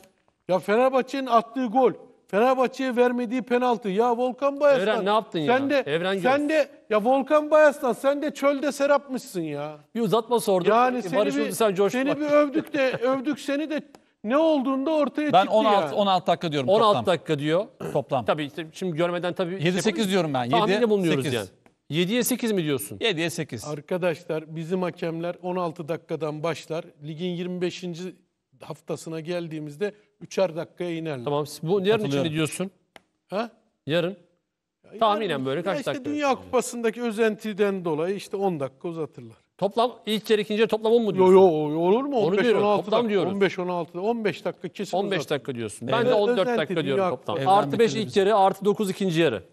Ya Fenerbahçe'nin attığı gol, Fenerbahçe'ye vermediği penaltı. Ya Volkan Bayaslan. Evren ne yaptın sen ya? De, Evren sen de ya Volkan Bayaslan sen de çölde serapmışsın ya. Bir uzatma sordum. Yani seni Barış bir, sen coştun. Seni bir övdük de övdük seni de ne olduğunda ortaya Ben çıktı 16 16 dakika diyorum 16 toplam. dakika diyor. Toplam. Tabii işte şimdi görmeden tabii. 7 şey 8 diyorum ben. 7 bulunuyoruz 8. yani. 7'ye 8 mi diyorsun? 7'ye 8. Arkadaşlar bizim hakemler 16 dakikadan başlar. Ligin 25. haftasına geldiğimizde 3'er dakikaya inerler. Tamam bu yarın için ne diyorsun? Ha? Yarın. Tahminen böyle Ya kaç işte dakika? Dünya Kupası'ndaki özentiden dolayı işte 10 dakika uzatırlar. Toplam ilk yarı ikinci yarı toplamın mı diyorsun? Yo yo olur mu? Onu 15 diyorum, 16 toplam dakika, diyoruz. 15 16 15 dakika kesin. 15 uzatın. dakika diyorsun. Ben de 14 Özenti, dakika diyorum toplam. Evren Artı 5 ilk bitiririz. yarı, artı 9 ikinci yarı.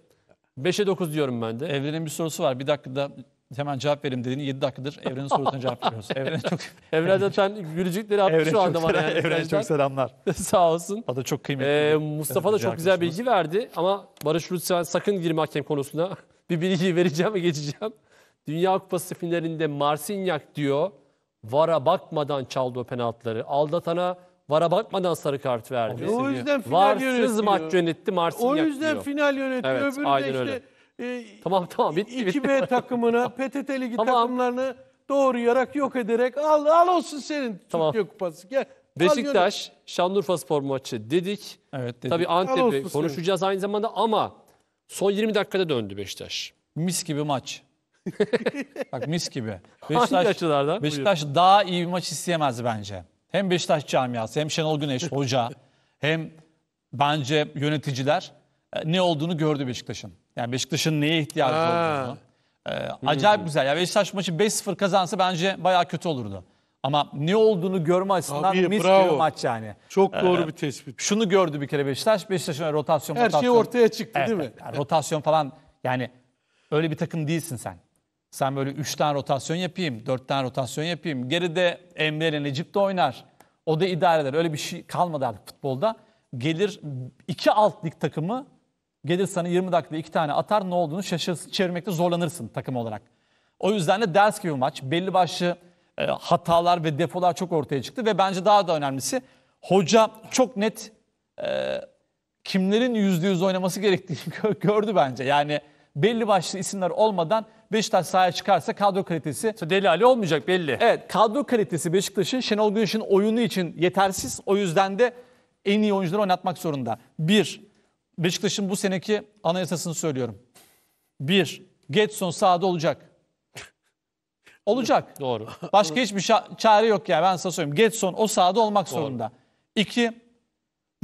5'e 9 diyorum ben de. Evren'in bir sorusu var. Bir dakikada hemen cevap verim dediğini 7 dakikadır Evren'in sorusuna cevap veriyoruz. Evren çok Evren zaten gülücükleri attı Evren şu çok anda bana. Yani. Evren çok selamlar. Sağ olsun. O da çok kıymetli. Ee, Mustafa da çok güzel bilgi verdi ama Barış Rütsen sakın girme hakem konusuna. bir bilgi vereceğim ve geçeceğim. Dünya Kupası finalinde Marsinyak diyor. VAR'a bakmadan çaldı o penaltıları. Aldatana VAR'a bakmadan sarı kart verdi. O yüzden final Varsız yönetiyor. maç yönetti Marsinyak O yüzden diyor. final yönetiyor. Evet, Öbürü aynen de işte öyle. E, tamam tamam bitti. 2B bitti. takımına, PTT Ligi tamam. takımlarını doğrayarak, yok ederek al al olsun senin tamam. Türkiye Kupası. Gel. Beşiktaş, Şanlıurfa Spor maçı dedik. Evet dedik. Tabii Antep'i konuşacağız senin. aynı zamanda ama son 20 dakikada döndü Beşiktaş. Mis gibi maç. Bak mis gibi. Beşiktaş, açılardan? Beşiktaş daha iyi bir maç isteyemez bence. Hem Beşiktaş camiası hem Şenol Güneş hoca hem bence yöneticiler e, ne olduğunu gördü Beşiktaş'ın. Yani Beşiktaş'ın neye ihtiyacı Ha. olduğunu. E, hmm. acayip güzel. Ya Beşiktaş maçı 5-0 kazansa bence bayağı kötü olurdu. Ama ne olduğunu görme açısından Tabii, mis bravo. bir maç yani. Çok e, doğru bir tespit. Şunu gördü bir kere Beşiktaş. Beşiktaş'ın rotasyon Her şey rotasyon. şey ortaya çıktı Evet, değil mi? Yani rotasyon falan yani öyle bir takım değilsin sen. Sen böyle 3 tane rotasyon yapayım, 4 tane rotasyon yapayım. Geride Emre ile Necip de oynar. O da idare eder. Öyle bir şey kalmadı artık futbolda. Gelir iki alt lig takımı gelir sana 20 dakikada iki tane atar ne olduğunu şaşırsın, çevirmekte zorlanırsın takım olarak. O yüzden de ders gibi bir maç. Belli başlı e, hatalar ve defolar çok ortaya çıktı ve bence daha da önemlisi hoca çok net e, kimlerin %100 oynaması gerektiğini gördü bence. Yani belli başlı isimler olmadan Beşiktaş sahaya çıkarsa kadro kalitesi... Deli Ali olmayacak belli. Evet kadro kalitesi Beşiktaş'ın Şenol Güneş'in oyunu için yetersiz. O yüzden de en iyi oyuncuları oynatmak zorunda. Bir, Beşiktaş'ın bu seneki anayasasını söylüyorum. Bir, Getson sahada olacak. Olacak. Doğru. Başka hiçbir çare yok ya ben sana söyleyeyim. Getson o sahada olmak Doğru. zorunda. İki,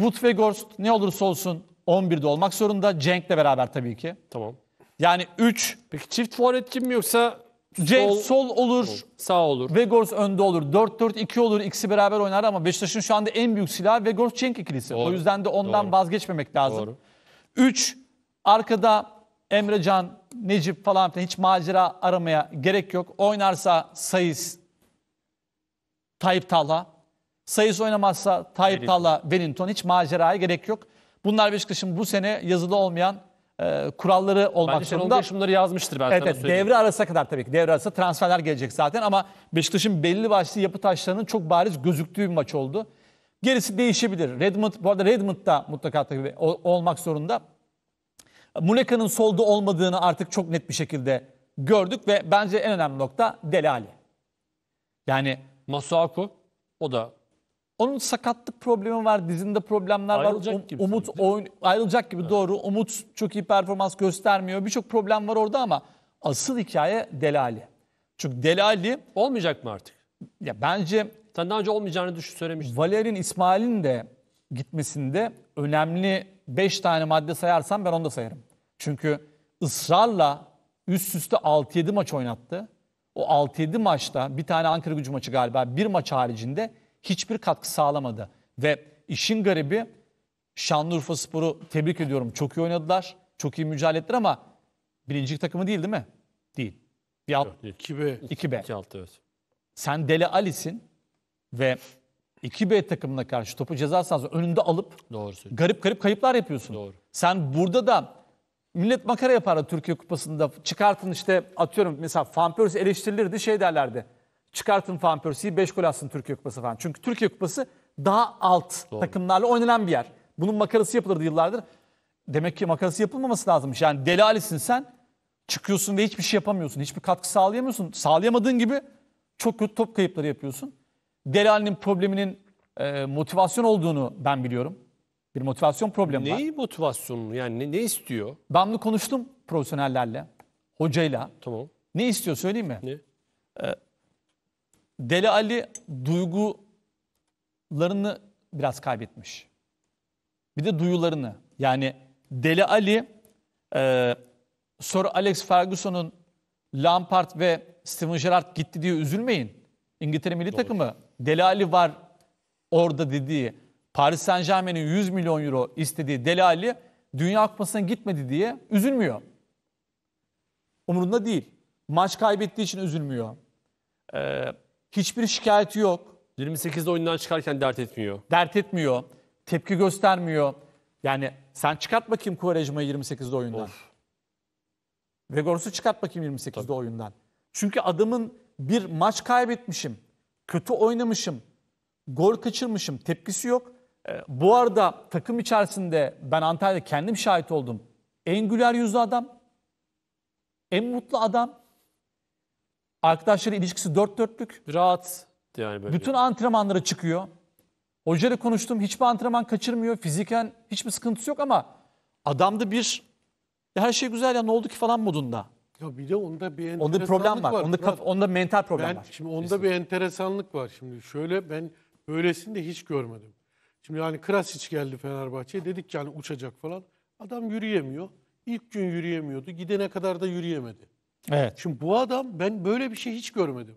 Wood ve Gorst ne olursa olsun 11'de olmak zorunda. Cenk'le beraber tabii ki. Tamam. Yani 3 Peki çift forvet kim yoksa Cenk sol, sol olur, sol. sağ olur. Vegors önde olur. 4-4-2 olur. İkisi beraber oynar ama Beşiktaş'ın şu anda en büyük silahı Vegors Cenk ikilisi. Doğru. O yüzden de ondan Doğru. vazgeçmemek lazım. 3 arkada Emrecan, Necip falan filan hiç macera aramaya gerek yok. Oynarsa Sayıs, Tayyip Talha. Sayıs oynamazsa Tayyip Talha, Wellington hiç maceraya gerek yok. Bunlar Beşiktaş'ın bu sene yazılı olmayan e, kuralları olmak Bence zorunda. Bey şunları yazmıştır ben Evet, sana söyleyeyim. devre arası kadar tabii ki devre arası transferler gelecek zaten ama Beşiktaş'ın belli başlı yapı taşlarının çok bariz gözüktüğü bir maç oldu. Gerisi değişebilir. Redmond bu arada Redmond da mutlaka tabii olmak zorunda. Muleka'nın solda olmadığını artık çok net bir şekilde gördük ve bence en önemli nokta Delali. Yani Masuaku o da onun sakatlık problemi var, dizinde problemler ayrılacak var. Um, gibi Umut sanki, oyun ayrılacak gibi evet. doğru. Umut çok iyi performans göstermiyor. Birçok problem var orada ama asıl hikaye Delali. Çünkü Delali olmayacak mı artık? Ya bence sen daha önce olmayacağını düşün söylemiştin. Valer'in İsmail'in de gitmesinde önemli 5 tane madde sayarsam ben onu da sayarım. Çünkü ısrarla üst üste 6-7 maç oynattı. O 6-7 maçta bir tane Ankara gücü maçı galiba bir maç haricinde hiçbir katkı sağlamadı. Ve işin garibi Şanlıurfa Spor'u tebrik ediyorum. Çok iyi oynadılar. Çok iyi mücadele ettiler ama birinci takımı değil değil mi? Değil. Bir alt, 2B. 2B. 2 6 evet. Sen Deli Ali'sin ve 2B takımına karşı topu ceza sahası önünde alıp Doğru garip garip kayıplar yapıyorsun. Doğru. Sen burada da millet makara yapardı Türkiye Kupası'nda. Çıkartın işte atıyorum mesela Van Persie eleştirilirdi şey derlerdi çıkartın Van Persie'yi 5 gol atsın Türkiye Kupası falan. Çünkü Türkiye Kupası daha alt Doğru. takımlarla oynanan bir yer. Bunun makarası yapılırdı yıllardır. Demek ki makarası yapılmaması lazımmış. Yani deli sen. Çıkıyorsun ve hiçbir şey yapamıyorsun. Hiçbir katkı sağlayamıyorsun. Sağlayamadığın gibi çok kötü top kayıpları yapıyorsun. Deli probleminin e, motivasyon olduğunu ben biliyorum. Bir motivasyon problemi Neyi var. Neyi motivasyonunu yani ne, ne istiyor? Ben bunu konuştum profesyonellerle, hocayla. Tamam. Ne istiyor söyleyeyim mi? Ne? Ee, Deli Ali duygularını biraz kaybetmiş. Bir de duyularını. Yani Deli Ali e, sonra Alex Ferguson'un Lampard ve Steven Gerrard gitti diye üzülmeyin. İngiltere milli Doğru. takımı Deli Ali var orada dediği Paris Saint Germain'in 100 milyon euro istediği Deli Ali Dünya Kupası'na gitmedi diye üzülmüyor. Umurunda değil. Maç kaybettiği için üzülmüyor. Ee, Hiçbir şikayeti yok. 28'de oyundan çıkarken dert etmiyor. Dert etmiyor. Tepki göstermiyor. Yani sen çıkart bakayım Kuvarejma'yı 28'de oyundan. Of. Vegors'u çıkart bakayım 28'de Tabii. oyundan. Çünkü adamın bir maç kaybetmişim, kötü oynamışım, gol kaçırmışım tepkisi yok. Ee, bu arada takım içerisinde ben Antalya'da kendim şahit oldum. En güler yüzlü adam, en mutlu adam, Arkadaşları ilişkisi dört dörtlük. Rahat yani böyle. Bütün antrenmanlara çıkıyor. Hocayla konuştum. Hiçbir antrenman kaçırmıyor. Fiziken hiçbir sıkıntısı yok ama adamda bir her şey güzel ya ne oldu ki falan modunda. Ya bir de onda bir enteresanlık Onda bir problem var. Onda, onda mental problem ben, var. Şimdi onda bir enteresanlık var şimdi. Şöyle ben böylesini de hiç görmedim. Şimdi yani Krasic geldi Fenerbahçe'ye dedik ki yani uçacak falan. Adam yürüyemiyor. İlk gün yürüyemiyordu. Gidene kadar da yürüyemedi. Evet. Şimdi bu adam ben böyle bir şey hiç görmedim.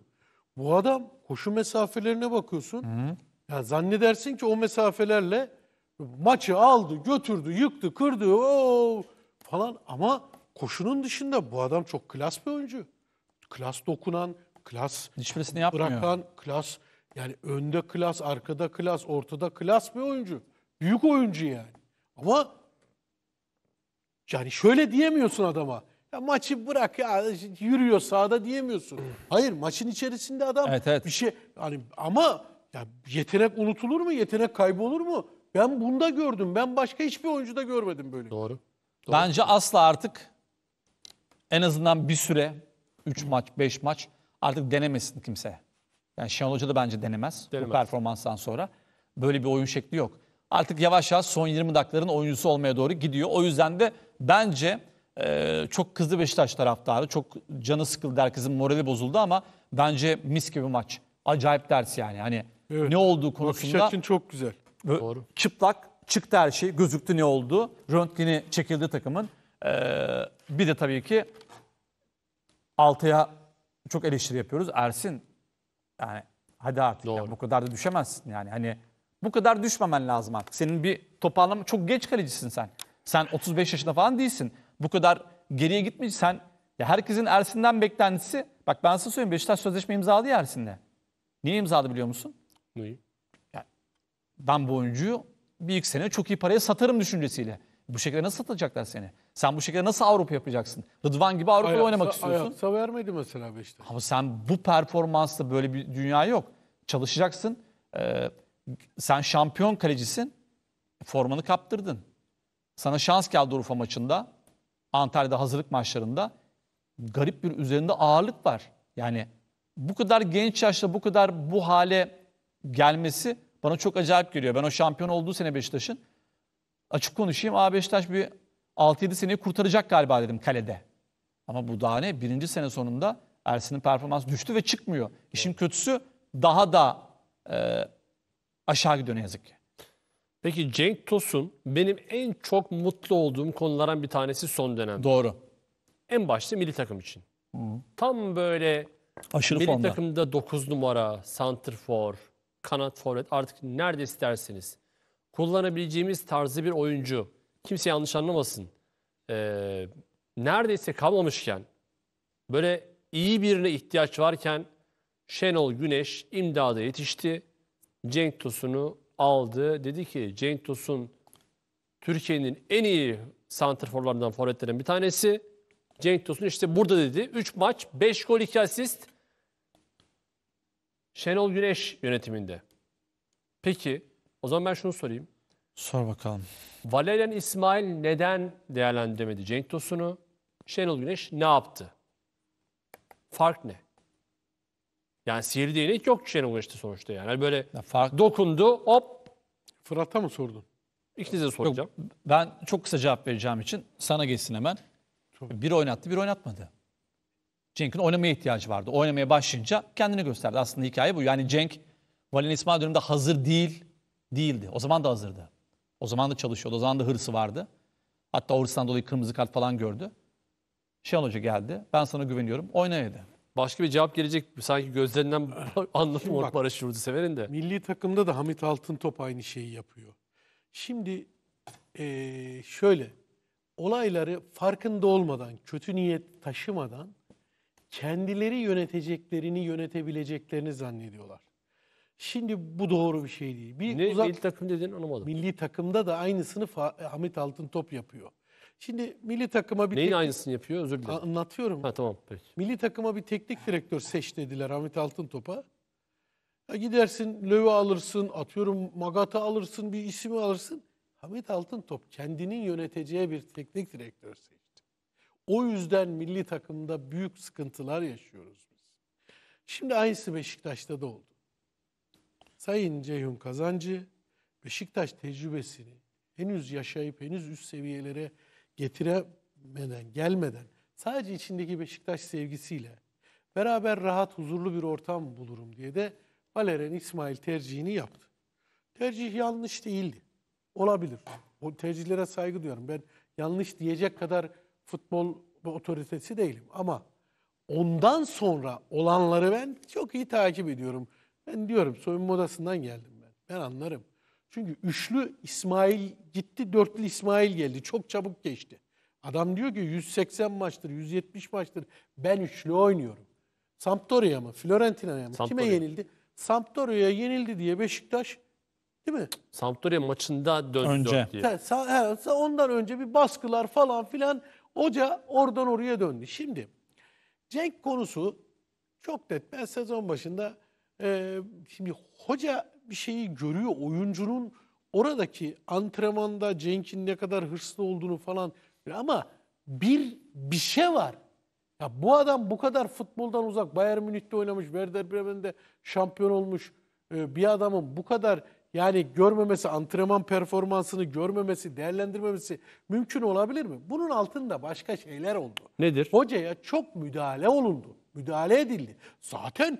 Bu adam koşu mesafelerine bakıyorsun. Hı. Ya zannedersin ki o mesafelerle maçı aldı, götürdü, yıktı, kırdı o falan ama koşunun dışında bu adam çok klas bir oyuncu. Klas dokunan, klas hiçbirisini yapmıyor. Bırakan klas yani önde klas, arkada klas, ortada klas bir oyuncu. Büyük oyuncu yani. Ama yani şöyle diyemiyorsun adama. Ya maçı bırak ya yürüyor sahada diyemiyorsun. Hayır maçın içerisinde adam evet, evet. bir şey hani ama ya yetenek unutulur mu? Yetenek kaybolur mu? Ben bunda gördüm. Ben başka hiçbir oyuncuda görmedim böyle. Doğru. Doğru. Bence asla artık en azından bir süre 3 maç 5 maç artık denemesin kimse. Yani Şenol Hoca da bence denemez, denemez. bu performanstan sonra. Böyle bir oyun şekli yok. Artık yavaş yavaş son 20 dakikaların oyuncusu olmaya doğru gidiyor. O yüzden de bence ee, çok kızdı Beşiktaş taraftarı. Çok canı sıkıldı herkesin morali bozuldu ama bence mis gibi maç. Acayip ders yani. Hani evet. ne olduğu konusunda. Bakış açın çok güzel. Doğru. Çıplak çıktı her şey. Gözüktü ne oldu. Röntgeni çekildi takımın. Ee, bir de tabii ki Altay'a çok eleştiri yapıyoruz. Ersin yani hadi artık ya, bu kadar da düşemezsin yani. Hani bu kadar düşmemen lazım artık. Senin bir toparlama çok geç kalecisin sen. Sen 35 yaşında falan değilsin bu kadar geriye gitmeyeceksen ya herkesin Ersin'den beklentisi bak ben size söyleyeyim Beşiktaş sözleşme imzaladı ya Ersin'le. Niye imzaladı biliyor musun? Neyi? Yani ben bu oyuncuyu bir iki sene çok iyi paraya satarım düşüncesiyle. Bu şekilde nasıl satacaklar seni? Sen bu şekilde nasıl Avrupa yapacaksın? Rıdvan gibi Avrupa'da ayaksa, oynamak istiyorsun. Ayaksa vermedi mesela Beşiktaş. Ama sen bu performansla böyle bir dünya yok. Çalışacaksın. Ee, sen şampiyon kalecisin. Formanı kaptırdın. Sana şans geldi Urfa maçında. Antalya'da hazırlık maçlarında garip bir üzerinde ağırlık var. Yani bu kadar genç yaşta bu kadar bu hale gelmesi bana çok acayip geliyor. Ben o şampiyon olduğu sene Beşiktaş'ın açık konuşayım. Aa Beşiktaş bir 6-7 seneyi kurtaracak galiba dedim kalede. Ama bu daha ne? Birinci sene sonunda Ersin'in performans düştü ve çıkmıyor. İşin kötüsü daha da e, aşağı gidiyor ne yazık ki. Peki Cenk Tosun benim en çok mutlu olduğum konulardan bir tanesi son dönem. Doğru. En başta milli takım için. Hı. Tam böyle Aşırı milli formda. takımda 9 numara, For, kanat forvet artık nerede isterseniz kullanabileceğimiz tarzı bir oyuncu. Kimse yanlış anlamasın. Ee, neredeyse kalmamışken böyle iyi birine ihtiyaç varken Şenol Güneş imdada yetişti. Cenk Tosun'u aldı. Dedi ki Cenk Tosun Türkiye'nin en iyi santrforlarından, forvetlerinden bir tanesi. Cenk Tosun işte burada dedi. 3 maç, 5 gol, 2 asist. Şenol Güneş yönetiminde. Peki o zaman ben şunu sorayım. Sor bakalım. Valerian İsmail neden değerlendiremedi Cenk Tosun'u? Şenol Güneş ne yaptı? Fark ne? Yani sihirli değnek yok kişiye ulaştı sonuçta yani. Hani Böyle Ya fark- dokundu hop Fırat'a mı sordun? ikinize Yok, soracağım. ben çok kısa cevap vereceğim için sana geçsin hemen. Bir oynattı, bir oynatmadı. Cenk'in oynamaya ihtiyacı vardı. Oynamaya başlayınca kendini gösterdi. Aslında hikaye bu. Yani Cenk Valin İsmail döneminde hazır değil, değildi. O zaman da hazırdı. O zaman da çalışıyordu. O zaman da hırsı vardı. Hatta o dolayı kırmızı kart falan gördü. Şenol Hoca geldi. Ben sana güveniyorum. Oynaydı. Başka bir cevap gelecek sanki gözlerinden anladım Barış paraşürdü severin de. Milli takımda da Hamit Altıntop aynı şeyi yapıyor. Şimdi ee, şöyle olayları farkında olmadan, kötü niyet taşımadan kendileri yöneteceklerini, yönetebileceklerini zannediyorlar. Şimdi bu doğru bir şey değil. Bir ne uzak, milli takım dediğini anlamadım. Milli takımda da aynısını Fa Hamit Altıntop yapıyor. Şimdi milli takıma bir Neyin teknik... aynısını yapıyor? Özür dilerim. Anlatıyorum. Ha tamam peki. Milli takıma bir teknik direktör seç dediler Ahmet Altıntop'a. Ya gidersin Löw'ü alırsın, atıyorum Magat'ı alırsın, bir ismi alırsın. Ahmet Altıntop kendinin yöneteceği bir teknik direktör seçti. O yüzden milli takımda büyük sıkıntılar yaşıyoruz biz. Şimdi aynısı Beşiktaş'ta da oldu. Sayın Ceyhun Kazancı Beşiktaş tecrübesini henüz yaşayıp henüz üst seviyelere getiremeden, gelmeden sadece içindeki Beşiktaş sevgisiyle beraber rahat, huzurlu bir ortam bulurum diye de Valerian İsmail tercihini yaptı. Tercih yanlış değildi. Olabilir. O tercihlere saygı duyuyorum. Ben yanlış diyecek kadar futbol otoritesi değilim ama ondan sonra olanları ben çok iyi takip ediyorum. Ben diyorum soyunma odasından geldim ben. Ben anlarım. Çünkü üçlü İsmail gitti, dörtlü İsmail geldi. Çok çabuk geçti. Adam diyor ki 180 maçtır, 170 maçtır ben üçlü oynuyorum. Sampdoria mı, Florentina'ya mı? Sampdoria. Kime yenildi? Sampdoria'ya yenildi diye Beşiktaş değil mi? Sampdoria maçında döndü önce. diye. Ha, ondan önce bir baskılar falan filan hoca oradan oraya döndü. Şimdi Cenk konusu çok net. Ben sezon başında e, şimdi hoca bir şeyi görüyor. Oyuncunun oradaki antrenmanda Cenk'in ne kadar hırslı olduğunu falan ama bir bir şey var. Ya bu adam bu kadar futboldan uzak Bayern Münih'te oynamış, Werder Bremen'de şampiyon olmuş e, bir adamın bu kadar yani görmemesi, antrenman performansını görmemesi, değerlendirmemesi mümkün olabilir mi? Bunun altında başka şeyler oldu. Nedir? Hocaya çok müdahale olundu. Müdahale edildi. Zaten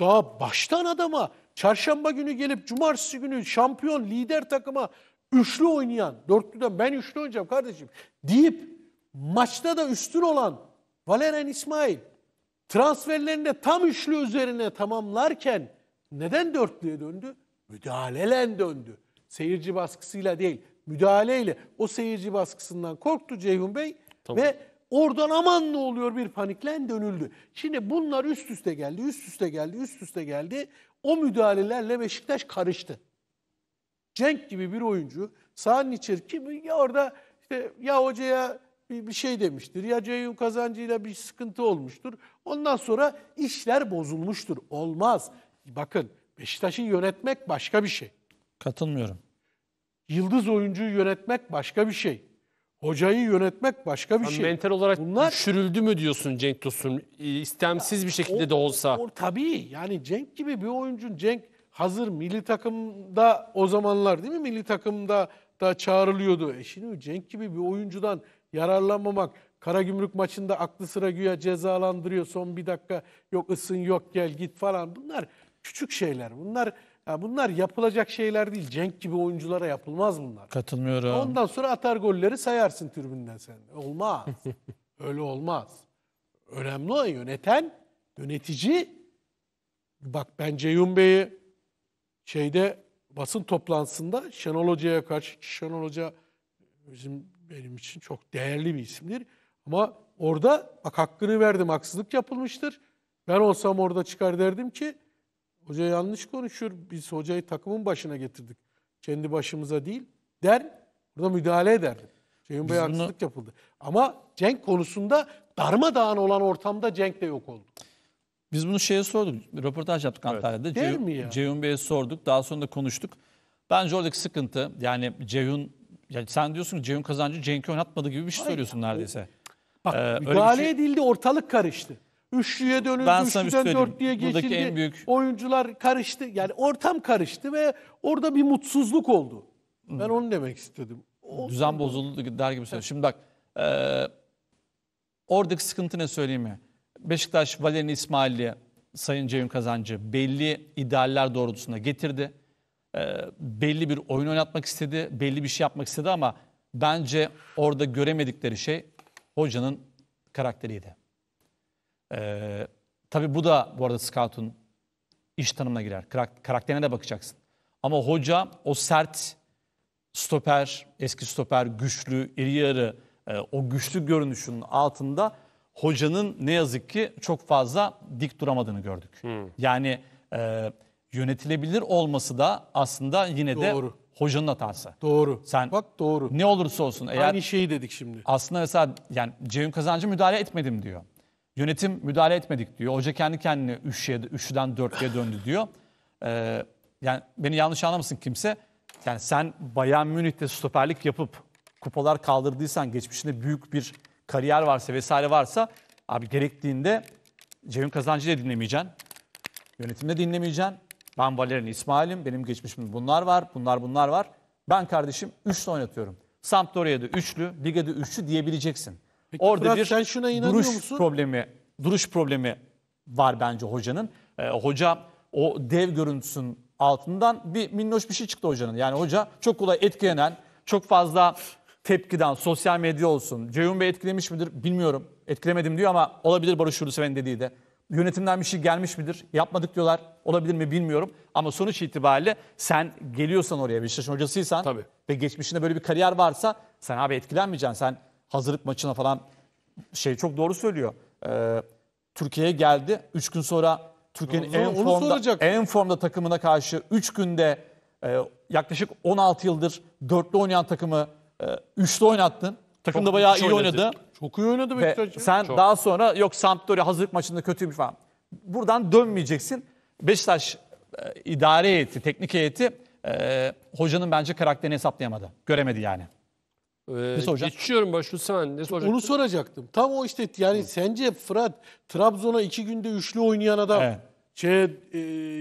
daha baştan adama çarşamba günü gelip cumartesi günü şampiyon lider takıma üçlü oynayan, dörtlüden ben üçlü oynayacağım kardeşim deyip maçta da üstün olan Valerian İsmail transferlerinde tam üçlü üzerine tamamlarken neden dörtlüye döndü? Müdahalelen döndü. Seyirci baskısıyla değil, müdahaleyle. O seyirci baskısından korktu Ceyhun Bey tamam. ve oradan aman ne oluyor bir paniklen dönüldü. Şimdi bunlar üst üste geldi, üst üste geldi, üst üste geldi. O müdahalelerle Beşiktaş karıştı. Cenk gibi bir oyuncu sahanın içeri kim ya orada işte ya hocaya bir, bir şey demiştir ya Ceyhun kazancıyla bir sıkıntı olmuştur. Ondan sonra işler bozulmuştur. Olmaz. Bakın Beşiktaş'ı yönetmek başka bir şey. Katılmıyorum. Yıldız oyuncuyu yönetmek başka bir şey. Hocayı yönetmek başka bir şey. Mental olarak Bunlar, düşürüldü mü diyorsun Cenk Tosun? İstemsiz bir şekilde o, de olsa. O, tabii yani Cenk gibi bir oyuncun Cenk hazır milli takımda o zamanlar değil mi? Milli takımda da çağrılıyordu. E şimdi Cenk gibi bir oyuncudan yararlanmamak Karagümrük maçında aklı sıra güya cezalandırıyor son bir dakika yok ısın yok gel git falan bunlar küçük şeyler bunlar ya bunlar yapılacak şeyler değil. Cenk gibi oyunculara yapılmaz bunlar. Katılmıyorum. Ondan sonra atar golleri sayarsın tribünden sen. Olmaz. Öyle olmaz. Önemli olan yöneten, yönetici. Bak ben Ceyhun Bey'i şeyde basın toplantısında Şenol Hoca'ya karşı Şenol Hoca bizim benim için çok değerli bir isimdir. Ama orada bak hakkını verdim haksızlık yapılmıştır. Ben olsam orada çıkar derdim ki Hoca yanlış konuşur. Biz hocayı takımın başına getirdik. Kendi başımıza değil der. Burada müdahale ederdi. Ceyhun Bey haksızlık bunu... yapıldı. Ama Cenk konusunda darmadağın olan ortamda Cenk de yok oldu. Biz bunu şeye sorduk. Röportaj yaptık Antalya'da. Evet. Der mi ya? Ceyhun Bey'e sorduk. Daha sonra da konuştuk. Bence oradaki sıkıntı yani Ceyhun yani sen diyorsun ki Ceyhun kazancı Cenk'i oynatmadı gibi bir şey Hayır, söylüyorsun neredeyse. Bak ee, müdahale şey... edildi ortalık karıştı üçlüye dönüldü, ben sana üçlüden söyleyeyim. dörtlüye geçildi. en büyük- Oyuncular karıştı. Yani ortam karıştı ve orada bir mutsuzluk oldu. Ben onu demek istedim. O- Düzen bozuldu der gibi söylüyor. Şimdi bak e, oradaki sıkıntı ne söyleyeyim mi? Beşiktaş Valerian İsmail'i Sayın Ceyhun Kazancı belli idealler doğrultusunda getirdi. E, belli bir oyun oynatmak istedi, belli bir şey yapmak istedi ama bence orada göremedikleri şey hocanın karakteriydi. Ee, tabii bu da bu arada scout'un iş tanımına girer. Karakterine de bakacaksın. Ama hoca o sert stoper, eski stoper, güçlü, iri yarı, e, o güçlü görünüşünün altında hocanın ne yazık ki çok fazla dik duramadığını gördük. Hmm. Yani e, yönetilebilir olması da aslında yine de hocanın hatası. Doğru. Sen Bak doğru. ne olursa olsun eğer Aynı şeyi dedik şimdi. aslında mesela yani cem Kazancı müdahale etmedim diyor. Yönetim müdahale etmedik diyor. Hoca kendi kendine 3'ye, 3'den 4'ye döndü diyor. Ee, yani beni yanlış anlamasın kimse. Yani sen Bayern Münih'te stoperlik yapıp kupalar kaldırdıysan, geçmişinde büyük bir kariyer varsa vesaire varsa abi gerektiğinde Cemil Kazancı'yı da dinlemeyeceksin. Yönetimde dinlemeyeceksin. Ben Valerian İsmail'im. Benim geçmişim bunlar var, bunlar bunlar var. Ben kardeşim üçlü oynatıyorum. Sampdoria'da üçlü, ligede üçlü diyebileceksin. Peki, Orada Fırat, bir sen şuna inanıyor duruş musun? problemi, duruş problemi var bence hocanın. Ee, hoca o dev görüntüsünün altından bir minnoş bir şey çıktı hocanın. Yani hoca çok kolay etkilenen, çok fazla tepkiden sosyal medya olsun. Ceyhun Bey etkilemiş midir bilmiyorum. Etkilemedim diyor ama olabilir Barış Hulusi'nin dediği de. Yönetimden bir şey gelmiş midir? Yapmadık diyorlar. Olabilir mi bilmiyorum. Ama sonuç itibariyle sen geliyorsan oraya Beşiktaş'ın hocasıysan Tabii. ve geçmişinde böyle bir kariyer varsa sen abi etkilenmeyeceksin. Sen hazırlık maçına falan şey çok doğru söylüyor. Ee, Türkiye'ye geldi. 3 gün sonra Türkiye'nin en formda en formda takımına karşı 3 günde e, yaklaşık 16 yıldır dörtlü oynayan takımı e, üçlü oynattın. Takım da bayağı iyi oynadı. Çok iyi oynadı Ve sen Çok. daha sonra yok Sampdoria hazırlık maçında kötüymüş falan. Buradan dönmeyeceksin. Beşiktaş e, idare heyeti, teknik heyeti e, hocanın bence karakterini hesaplayamadı. Göremedi yani. Ee, ne soracak? Geçiyorum başka sen. Ne soracaktın? Onu soracaktım. Tam o işte yani Hı. sence Fırat Trabzon'a iki günde üçlü oynayan adam evet. şey e,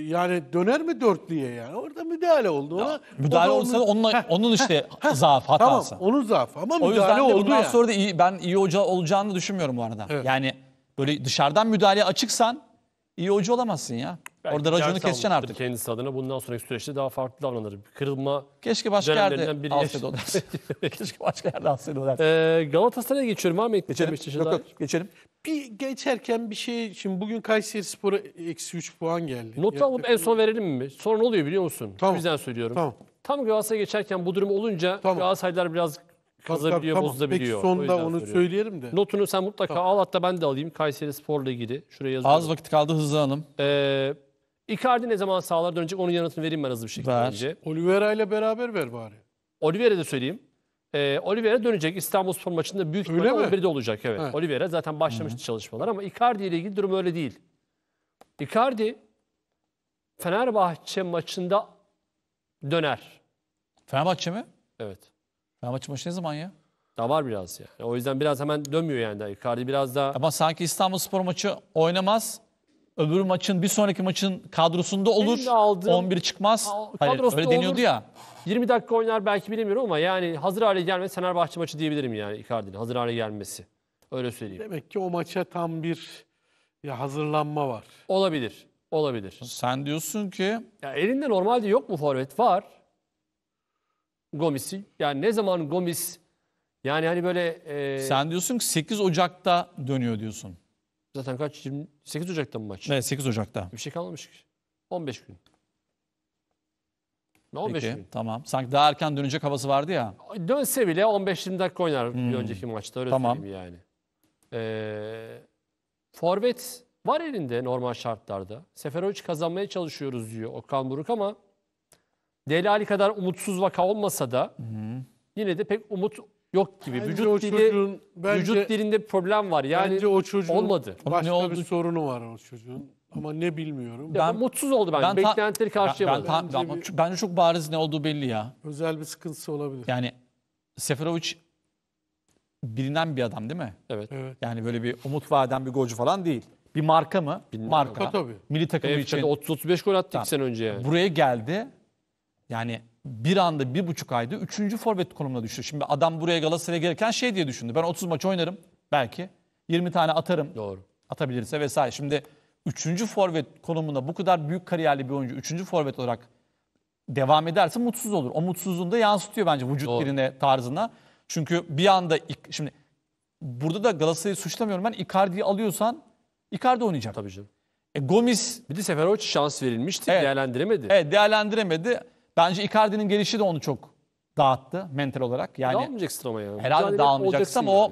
yani döner mi dörtlüye yani? Orada müdahale oldu ona. Ya, müdahale olsa onun, onunla, heh, onun işte heh, zaafı hatası. Tamam onun zaaf ama o müdahale oldu ya. yüzden de bundan yani. sonra da iyi, ben iyi hoca olacağını düşünmüyorum bu arada. Evet. Yani böyle dışarıdan müdahale açıksan iyi hoca olamazsın ya. Belki Orada raconu ders keseceksin artık. Kendisi adına bundan sonraki süreçte daha farklı davranır. Kırılma Keşke başka dönemlerinden yerde biri. alsaydı o Keşke başka yerde alsaydı o dersi. Ee, Galatasaray'a geçiyorum Ahmet. Geçelim. Beşiktaş'a Yok dair. yok geçelim. Bir geçerken bir şey, şimdi bugün Kayseri Spor'a eksi 3 puan geldi. Not alıp en son verelim mi? Sonra ne oluyor biliyor musun? Tamam. bizden söylüyorum. Tamam. Tam Galatasaray'a geçerken bu durum olunca Tamam. Galatasaraylar biraz kazabiliyor, Peki bozulabiliyor. O yüzden sonda onu söylüyorum. söyleyelim de. Notunu sen mutlaka al hatta ben de alayım. Kayseri Spor'la ilgili. Şuraya yazıyorum. Az vakit kaldı Hızlı Hanım. Ee, Icardi ne zaman sahalara dönecek onun yanıtını vereyim ben hızlı bir şekilde Ver. önce. Oliveira ile beraber ver bari. Oliveira'yı de söyleyeyim. Ee, Oliveira dönecek İstanbulspor maçında büyük ihtimalle mi? 11'de olacak. Evet. He. Oliveira zaten başlamıştı çalışmalar ama Icardi ile ilgili durum öyle değil. Icardi Fenerbahçe maçında döner. Fenerbahçe mi? Evet. Fenerbahçe maçı ne zaman ya? Daha var biraz ya. O yüzden biraz hemen dönmüyor yani. Icardi biraz daha Ama sanki İstanbul Spor maçı oynamaz öbür maçın bir sonraki maçın kadrosunda olur. Benim 11 çıkmaz. Ka- Hayır öyle deniyordu olur. ya. 20 dakika oynar belki bilemiyorum ama yani hazır hale gelmesi Fenerbahçe maçı diyebilirim yani Icardi'nin hazır hale gelmesi. Öyle söyleyeyim. Demek ki o maça tam bir ya hazırlanma var. Olabilir. Olabilir. Sen diyorsun ki Ya elinde normalde yok mu forvet? Var. Gomis'i. Yani ne zaman Gomis yani hani böyle e, sen diyorsun ki 8 Ocak'ta dönüyor diyorsun. Zaten kaç? 28 Ocak'ta mı maç? Evet 8 Ocak'ta. Bir şey kalmamış ki. 15 gün. Ne 15 Peki, gün? Tamam. Sanki daha erken dönecek havası vardı ya. Dönse bile 15-20 dakika oynar hmm. bir önceki maçta. Öyle tamam. yani. Ee, forvet var elinde normal şartlarda. Seferovic kazanmaya çalışıyoruz diyor Okan Buruk ama Delali kadar umutsuz vaka olmasa da hmm. yine de pek umut yok gibi. Bence o vücut dili çocuğun- bence- vücut dilinde problem var. Yani Bence o çocuğun olmadı. başka Ne oldu? bir sorunu var o çocuğun. Ama ne bilmiyorum. Ya, ben- mutsuz oldu bence. ta- Beklentileri karşılayamadı. Ben, ben, ta- Bence bir- bence çok bariz ne olduğu belli ya. Özel bir sıkıntısı olabilir. Yani Seferovic bilinen bir adam değil mi? evet. Evet. Yani böyle bir umut vaden bir golcü falan değil. Bir marka mı? Marka. Marka tabii. Milli takımı için. 30-35 gol attı 2 Tamam. sene önce yani. Buraya geldi. Yani bir anda bir buçuk ayda üçüncü forvet konumuna düştü. Şimdi adam buraya Galatasaray'a gelirken şey diye düşündü. Ben 30 maç oynarım belki. 20 tane atarım. Doğru. Atabilirse vesaire. Şimdi üçüncü forvet konumunda bu kadar büyük kariyerli bir oyuncu üçüncü forvet olarak devam ederse mutsuz olur. O mutsuzluğunu da yansıtıyor bence vücut Doğru. birine tarzına. Çünkü bir anda şimdi burada da Galatasaray'ı suçlamıyorum ben. Icardi'yi alıyorsan Icardi oynayacak. Tabii canım. E, Gomis bir de Seferovic şans verilmişti evet. değerlendiremedi. Evet değerlendiremedi. Bence Icardi'nin gelişi de onu çok dağıttı mental olarak. Yani dağılmayacaksın ama ya. Herhalde Mücadele dağılmayacaksın ama yani. o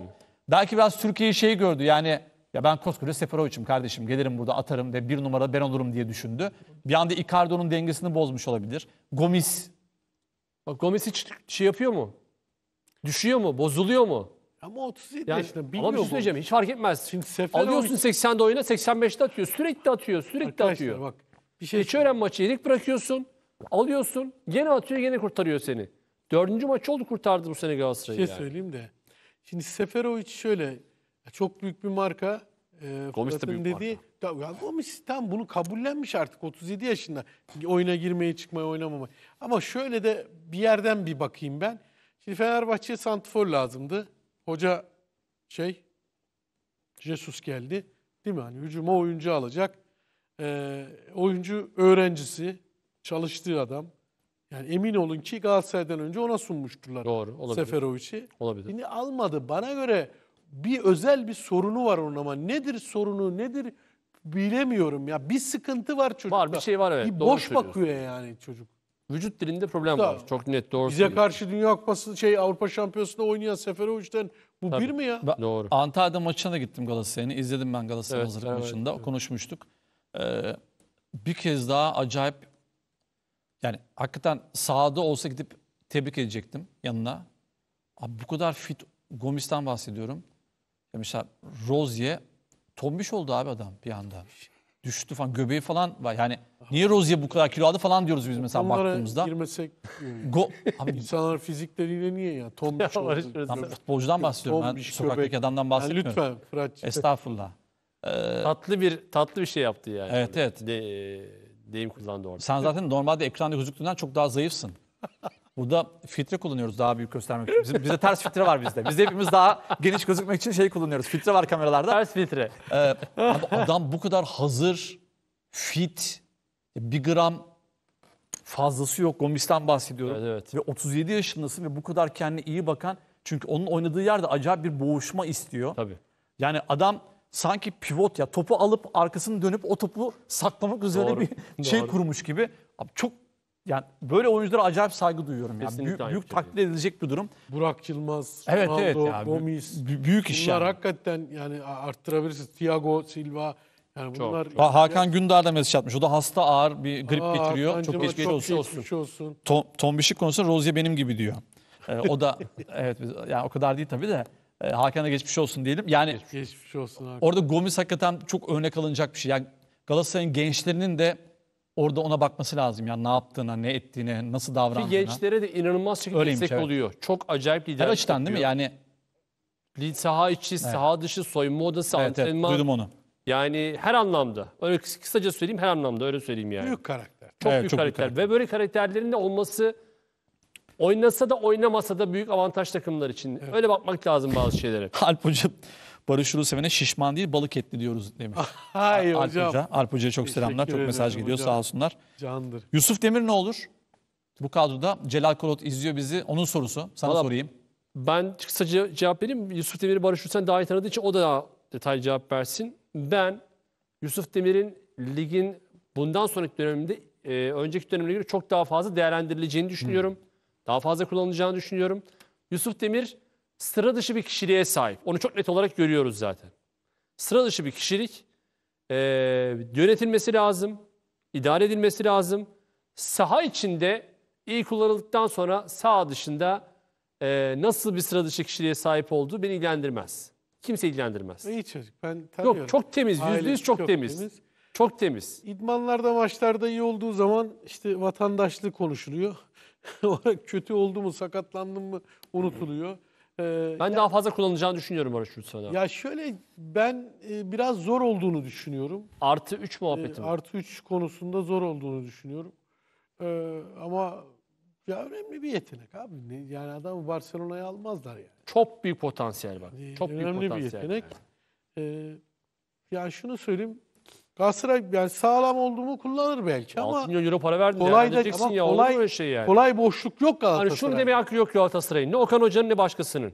belki biraz Türkiye'yi şey gördü yani ya ben koskoca Seferovic'im kardeşim gelirim burada atarım ve bir numara ben olurum diye düşündü. Bir anda Icardi'nin dengesini bozmuş olabilir. Gomis. Bak Gomis hiç şey yapıyor mu? Düşüyor mu? Bozuluyor mu? Ama 37 yani, yaşında bilmiyor ama bir şey söyleyeceğim hiç fark etmez. Şimdi Seferovic... Alıyorsun 80'de oyuna 85'te atıyor. Sürekli atıyor. Sürekli Arkadaşlar, atıyor. bak bir şey Hiç öğren maçı yedik bırakıyorsun. Alıyorsun, yine atıyor, yine kurtarıyor seni. Dördüncü maç oldu kurtardı bu sene Galatasaray'ı. Bir şey yani. söyleyeyim de. Şimdi Seferovic şöyle, çok büyük bir marka. E, Gomis de büyük dediği, marka. Ya, Gomis tam bunu kabullenmiş artık 37 yaşında. Oyuna girmeye, çıkmaya, oynamamaya. Ama şöyle de bir yerden bir bakayım ben. Şimdi Fenerbahçe'ye santifor lazımdı. Hoca şey, Jesus geldi. Değil mi? Hani hücuma oyuncu alacak. E, oyuncu öğrencisi, çalıştığı adam. Yani emin olun ki Galatasaray'dan önce ona sunmuşturlar. Doğru olabilir. Seferovic'i. Olabilir. Yine almadı. Bana göre bir özel bir sorunu var onun ama nedir sorunu nedir bilemiyorum ya. Bir sıkıntı var çocukta. Var bir şey var evet. Bir boş bakıyor yani çocuk. Vücut dilinde problem da, var. Çok net doğru Bize karşı Dünya Kupası şey Avrupa Şampiyonası'nda oynayan Seferovic'den bu Tabii. bir mi ya? Ben, doğru. Antalya'da maçına gittim Galatasaray'ın. İzledim ben Galatasaray evet, hazırlık evet, maçında. Evet. Konuşmuştuk. Ee, bir kez daha acayip yani hakikaten sahada olsa gidip tebrik edecektim yanına. Abi bu kadar fit Gomis'ten bahsediyorum. Ya mesela Rozier tombiş oldu abi adam bir anda. Düştü falan göbeği falan var. Yani niye Rozier bu kadar kilo aldı falan diyoruz biz mesela Onlara baktığımızda. girmesek Go abi, insanlar fizikleriyle niye ya tombiş Ya oldu. ben futbolcudan bahsediyorum. Ben Tombiş sokaktaki göbek. adamdan Yani bahsetmiyorum. lütfen Fırat'cığım. Estağfurullah. Ee, tatlı bir tatlı bir şey yaptı yani. Evet, evet. De, deyim kullandı orada. Sen zaten normalde ekranda gözüktüğünden çok daha zayıfsın. Burada filtre kullanıyoruz daha büyük göstermek için. Bizim, bizde ters filtre var bizde. Biz hepimiz daha geniş gözükmek için şey kullanıyoruz. Filtre var kameralarda. Ters filtre. Ee, abi adam bu kadar hazır, fit, bir gram fazlası yok. Gomis'ten bahsediyorum. Evet, evet. Ve 37 yaşındasın ve bu kadar kendine iyi bakan. Çünkü onun oynadığı yerde acayip bir boğuşma istiyor. Tabii. Yani adam sanki pivot ya topu alıp arkasını dönüp o topu saklamak üzere Doğru, bir şey doğru. kurmuş gibi. Abi çok yani böyle oyunculara acayip saygı duyuyorum. Yani büyük büyük takdir edilecek bir durum. Burak Yılmaz, Evet, Ronaldo, evet ya, Gomis. bü- büyük iş bunlar yani. hakikaten yani arttırabilirsiniz. Thiago Silva yani Çok, bunlar Ha- Hakan Gündoğar da mesaj atmış. O da hasta ağır bir grip Aa, getiriyor. Hakan'cığım, Çok geçmiş olsun. geçmiş olsun. Tom, tombişik şey konusunda Rozya benim gibi diyor. Ee, o da evet yani o kadar değil tabii de ee, Hakan'a geçmiş olsun diyelim. Yani geçmiş, olsun abi. Orada Gomis hakikaten çok örnek alınacak bir şey. Yani Galatasaray'ın gençlerinin de orada ona bakması lazım. Yani ne yaptığına, ne ettiğine, nasıl davrandığına. Ki gençlere de inanılmaz şekilde Öyleymiş, destek evet. oluyor. Çok acayip liderlik Her açıdan değil mi? Yani Lid saha içi, evet. saha dışı, soyunma odası, evet, antrenman. Evet, duydum onu. Yani her anlamda. Öyle kısaca söyleyeyim her anlamda öyle söyleyeyim yani. Büyük karakter. Çok evet, büyük çok karakter. büyük karakter. Ve böyle karakterlerin de olması Oynasa da oynamasa da büyük avantaj takımlar için. Evet. Öyle bakmak lazım bazı şeylere. Alp Hocam Barış Uluseven'e şişman değil balık etli diyoruz demiş. Hayır Alp hocam. Hoca. Alp Hoca'ya çok selamlar. Çok mesaj gidiyor, hocam. sağ olsunlar. Candır. Yusuf Demir ne olur? Bu kadroda Celal Kolot izliyor bizi. Onun sorusu. Sana Vallahi, sorayım. Ben kısaca cevap vereyim. Yusuf Demir'i Barış Ulusen daha iyi tanıdığı için o da daha detaylı cevap versin. Ben Yusuf Demir'in ligin bundan sonraki döneminde e, önceki dönemine göre çok daha fazla değerlendirileceğini düşünüyorum. Hmm. Daha fazla kullanılacağını düşünüyorum. Yusuf Demir sıra dışı bir kişiliğe sahip. Onu çok net olarak görüyoruz zaten. Sıra dışı bir kişilik e, yönetilmesi lazım, idare edilmesi lazım. Saha içinde iyi kullanıldıktan sonra saha dışında e, nasıl bir sıra dışı kişiliğe sahip olduğu beni ilgilendirmez. Kimse ilgilendirmez. İyi çocuk ben tanıyorum. Yok çok temiz, yüzde yüz çok, çok temiz. temiz. Çok temiz. İdmanlarda maçlarda iyi olduğu zaman işte vatandaşlık konuşuluyor. kötü oldu mu, sakatlandım mı unutuluyor. Ee, Ben daha fazla kullanacağını düşünüyorum Barış Yurtseven'e. ya şöyle ben e, biraz zor olduğunu düşünüyorum. Artı 3 Ee, muhabbeti mi? artı 3 konusunda zor olduğunu düşünüyorum. Ee, ama ya önemli bir yetenek abi. Ne- yani adamı Barcelona'ya almazlar yani. Çok büyük potansiyel bak. Ee, Çok büyük önemli bir potansiyel. yetenek. Ee, ya şunu söyleyeyim. Galatasaray yani sağlam olduğumu kullanır belki ama 6 milyon euro para verdin kolay yani. da- Diyeceksin ama ya olur mu kolay- şey yani. kolay boşluk yok Hani şunu Galatasaray'da. demeye hakkı yok Galatasaray'ın. Ne Okan Hoca'nın ne başkasının.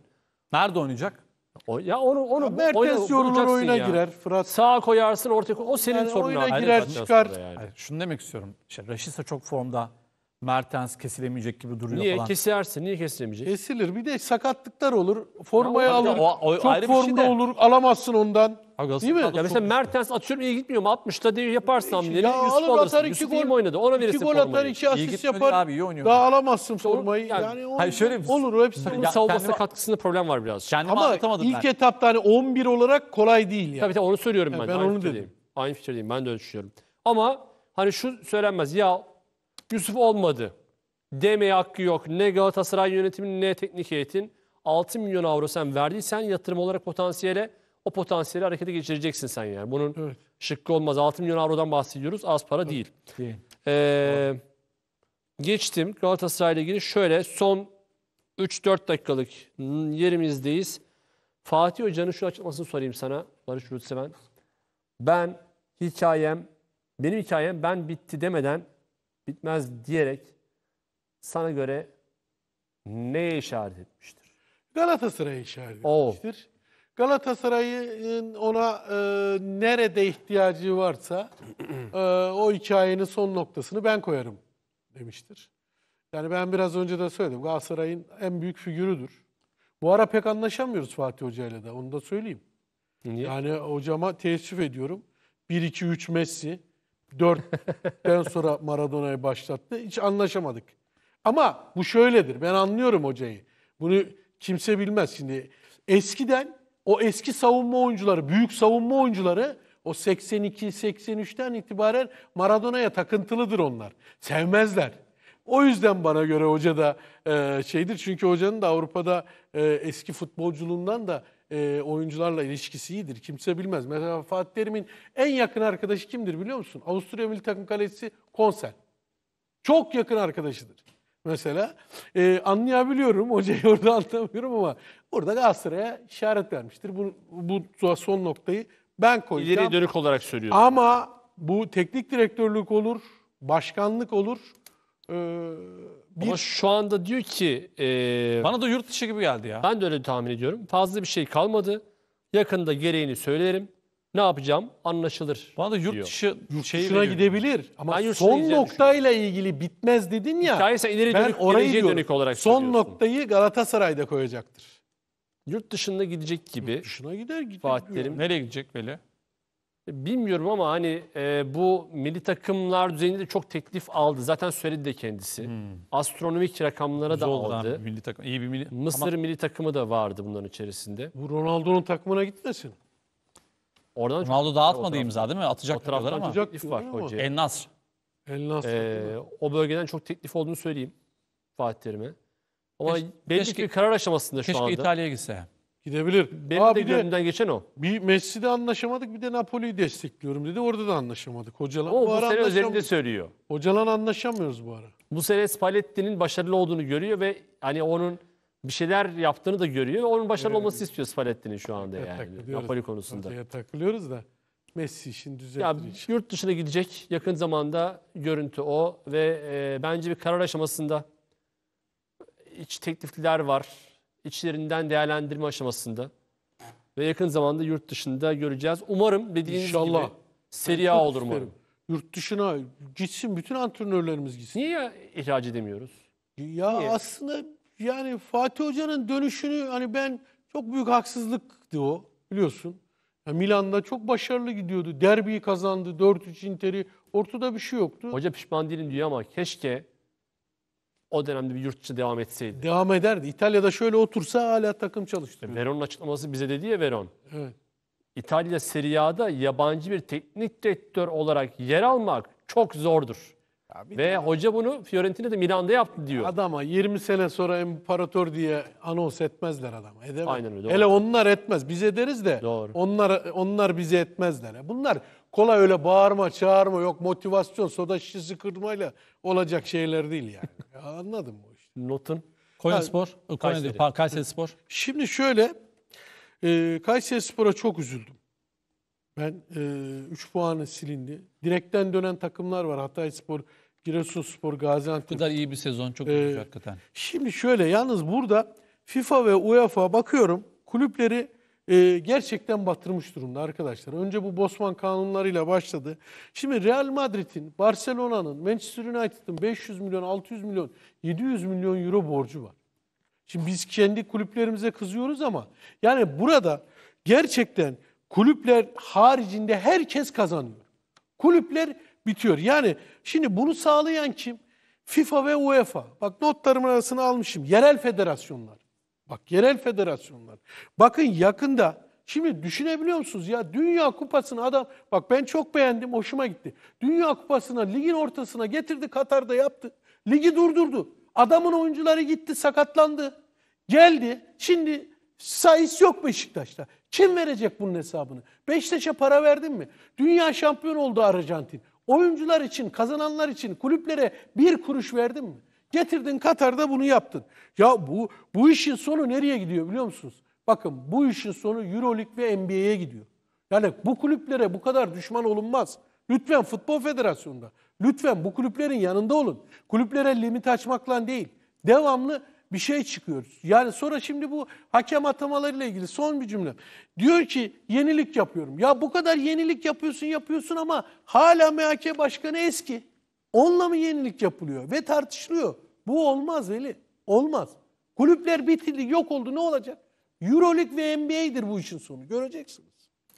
Nerede oynayacak? O, ya onu onu Mertens yorulur oyuna ya. girer. Fırat Sağa koyarsın ortaya O senin Yani sorunun. oyuna girer, çıkar. yani. Hayır, şunu demek istiyorum. İşte Raşitsa çok formda. Mertens kesilemeyecek gibi duruyor Niye falan. kesersin? Niye kesilemeyecek? Kesilir. Bir de sakatlıklar olur. Formaya Ya alır. o- o çok ayrı şey formda olur. Alamazsın ondan. Değil mi? ya mesela Mertens atıyorum iyi gitmiyor mu? 60'ta diye yaparsan hamleleri e, ya üstü alır alırsın. atar iki gol. oynadı? Ona verirsin iki gol atar iki asist yapar. abi, iyi oynuyor. Daha alamazsın formayı. yani- Yani, olur, Hayır, şöyle bir- olur hepsi olur. Ya, Savunmasına kendime- katkısında problem var biraz. Kendimi Ama anlatamadım ilk ben. etapta hani 11 olarak kolay değil yani. Tabii tabii onu söylüyorum ben. ben Aynı onu fikirdeyim. Aynı fikirdeyim. Ben de öyle düşünüyorum. Ama hani şu söylenmez. Ya Yusuf olmadı demeye hakkı yok. Ne Galatasaray yönetiminin ne teknik heyetin 6 milyon avro sen verdiysen yatırım olarak potansiyele o potansiyeli harekete geçireceksin sen yani. Bunun evet. şıkkı olmaz. 6 milyon avrodan bahsediyoruz. Az para evet. değil. değil. Ee, Doğru. geçtim. Galatasaray'la ilgili şöyle son 3-4 dakikalık yerimizdeyiz. Fatih Hoca'nın şu açıklamasını sorayım sana Barış Rutseven. Ben hikayem, benim hikayem ben bitti demeden bitmez diyerek sana göre neye işaret etmiştir? Galatasaray'a işaret Oo. etmiştir. Galatasaray'ın ona e, nerede ihtiyacı varsa e, o hikayenin son noktasını ben koyarım demiştir. Yani ben biraz önce de söyledim Galatasaray'ın en büyük figürüdür. Bu ara pek anlaşamıyoruz Fatih Hoca ile de onu da söyleyeyim. Niye? Yani hocama teessüf ediyorum. 1-2-3 Messi, 4'ten sonra Maradona'yı başlattı. Hiç anlaşamadık. Ama bu şöyledir. Ben anlıyorum hocayı. Bunu kimse bilmez. Şimdi eskiden o eski savunma oyuncuları, büyük savunma oyuncuları o 82-83'ten itibaren Maradona'ya takıntılıdır onlar. Sevmezler. O yüzden bana göre hoca da e, şeydir. Çünkü hocanın da Avrupa'da e, eski futbolculuğundan da e, oyuncularla ilişkisi iyidir. Kimse bilmez. Mesela Fatih Terim'in en yakın arkadaşı kimdir biliyor musun? Avusturya milli takım kalecisi Konsel. Çok yakın arkadaşıdır. Mesela e, anlayabiliyorum. Hocayı orada anlamıyorum ama burada Galatasaray'a işaret vermiştir. Bu, bu son noktayı ben koyacağım. İleri dönük olarak söylüyorum. Ama bu teknik direktörlük olur, başkanlık olur. Ee, bir... Ama şu anda diyor ki... E, Bana da yurt dışı gibi geldi ya. Ben de öyle tahmin ediyorum. Fazla bir şey kalmadı. Yakında gereğini söylerim. Ne yapacağım anlaşılır. Bana da yurt diyor. dışı yurt şeyi dışına gidebilir. Ama ben son noktayla ilgili bitmez dedim ya. Hikayesi ileri ben dönük, orayı diyorum. dönük olarak Son noktayı Galatasaray'da koyacaktır. Yurt dışında gidecek gibi. Yurt dışına gider gider. Fatih Terim. Nereye gidecek Veli? Bilmiyorum ama hani e, bu milli takımlar düzeyinde de çok teklif aldı. Zaten söyledi de kendisi. Hmm. Astronomik rakamlara Güzel da aldı. Milli takım iyi bir milli Mısır ama... milli takımı da vardı bunların içerisinde. Bu Ronaldo'nun takımına gitmesin. Oradan Ronaldo dağıtmadı imza değil mi? Atacak diyorlar ama. Atacak teklif var hocaya. En Nasr. En Nasr. Ee, o bölgeden çok teklif olduğunu söyleyeyim Fatih Terim'e. Ama keşke, belli keşke, bir karar aşamasında şu anda. Keşke İtalya'ya gitse. Gidebilir. Benim Aa, de bir gönlümden geçen o. Bir Messi'de anlaşamadık bir de Napoli'yi destekliyorum dedi. Orada da anlaşamadık. Hocalan, o bu, bu sene özelinde söylüyor. Hocalan anlaşamıyoruz bu ara. Bu sene Spalletti'nin başarılı olduğunu görüyor ve hani onun bir şeyler yaptığını da görüyor ve onun başarılı evet. olması istiyor Spalletti'nin şu anda ya, yani Napoli konusunda. Ya, takılıyoruz da Messi için düzeltir. Yurt dışına gidecek yakın zamanda görüntü o ve e, bence bir karar aşamasında iç teklifler var içlerinden değerlendirme aşamasında ve yakın zamanda yurt dışında göreceğiz. Umarım dediğiniz İnşallah. gibi Serie A olur umarım. Yurt dışına gitsin bütün antrenörlerimiz gitsin. Niye ya ihraç edemiyoruz? Ya Niye? aslında yani Fatih Hoca'nın dönüşünü hani ben çok büyük haksızlıktı o biliyorsun. Ya Milan'da çok başarılı gidiyordu. Derbiyi kazandı, 4-3 Inter'i. Ortada bir şey yoktu. Hoca pişman değilim diyor ama keşke o dönemde bir yurt dışı devam etseydi. Devam ederdi. İtalya'da şöyle otursa hala takım çalıştırıyor. E, Veron'un açıklaması bize dedi ya Veron. Evet. İtalya Serie A'da yabancı bir teknik direktör olarak yer almak çok zordur. Abi Ve hoca bunu Fiorentina'da Milan'da yaptı diyor. Adama 20 sene sonra imparator diye anons etmezler adama. Edemez. Aynen öyle. Doğru. Hele onlar etmez. Biz ederiz de Doğru. onlar onlar bize etmezler. E, bunlar kolay öyle bağırma, çağırma, yok motivasyon, soda şişesi kırmayla olacak şeyler değil yani. ya anladım bu işte. Notun? Konyaspor, Kayseri. Konya Kayseri Spor. Şimdi şöyle, e, Kayseri Spor'a çok üzüldüm. Ben 3 e, üç puanı silindi. Direkten dönen takımlar var. Hatay Spor, Giresun Spor, Gaziantep. Bu kadar iyi bir sezon. Çok iyi ee, hakikaten. Şimdi şöyle yalnız burada FIFA ve UEFA bakıyorum kulüpleri e, gerçekten batırmış durumda arkadaşlar. Önce bu Bosman kanunlarıyla başladı. Şimdi Real Madrid'in, Barcelona'nın, Manchester United'ın 500 milyon, 600 milyon, 700 milyon euro borcu var. Şimdi biz kendi kulüplerimize kızıyoruz ama yani burada gerçekten kulüpler haricinde herkes kazanıyor. Kulüpler bitiyor. Yani şimdi bunu sağlayan kim? FIFA ve UEFA. Bak notlarımın arasını almışım. Yerel federasyonlar. Bak yerel federasyonlar. Bakın yakında şimdi düşünebiliyor musunuz ya Dünya Kupası'nı adam bak ben çok beğendim hoşuma gitti. Dünya Kupası'na ligin ortasına getirdi Katar'da yaptı. Ligi durdurdu. Adamın oyuncuları gitti sakatlandı. Geldi şimdi sayısı yok Beşiktaş'ta. Kim verecek bunun hesabını? Beşiktaş'a para verdin mi? Dünya şampiyon oldu Arjantin. Oyuncular için, kazananlar için kulüplere bir kuruş verdin mi? Getirdin Katar'da bunu yaptın. Ya bu bu işin sonu nereye gidiyor biliyor musunuz? Bakın bu işin sonu Euroleague ve NBA'ye gidiyor. Yani bu kulüplere bu kadar düşman olunmaz. Lütfen Futbol Federasyonu'nda, lütfen bu kulüplerin yanında olun. Kulüplere limit açmakla değil, devamlı bir şey çıkıyoruz. Yani sonra şimdi bu hakem atamalarıyla ilgili son bir cümle. Diyor ki yenilik yapıyorum. Ya bu kadar yenilik yapıyorsun yapıyorsun ama hala MHK başkanı eski. Onunla mı yenilik yapılıyor ve tartışılıyor? Bu olmaz Veli. Olmaz. Kulüpler bitildi, yok oldu. Ne olacak? Euroleague ve NBA'dir bu işin sonu. Göreceksiniz.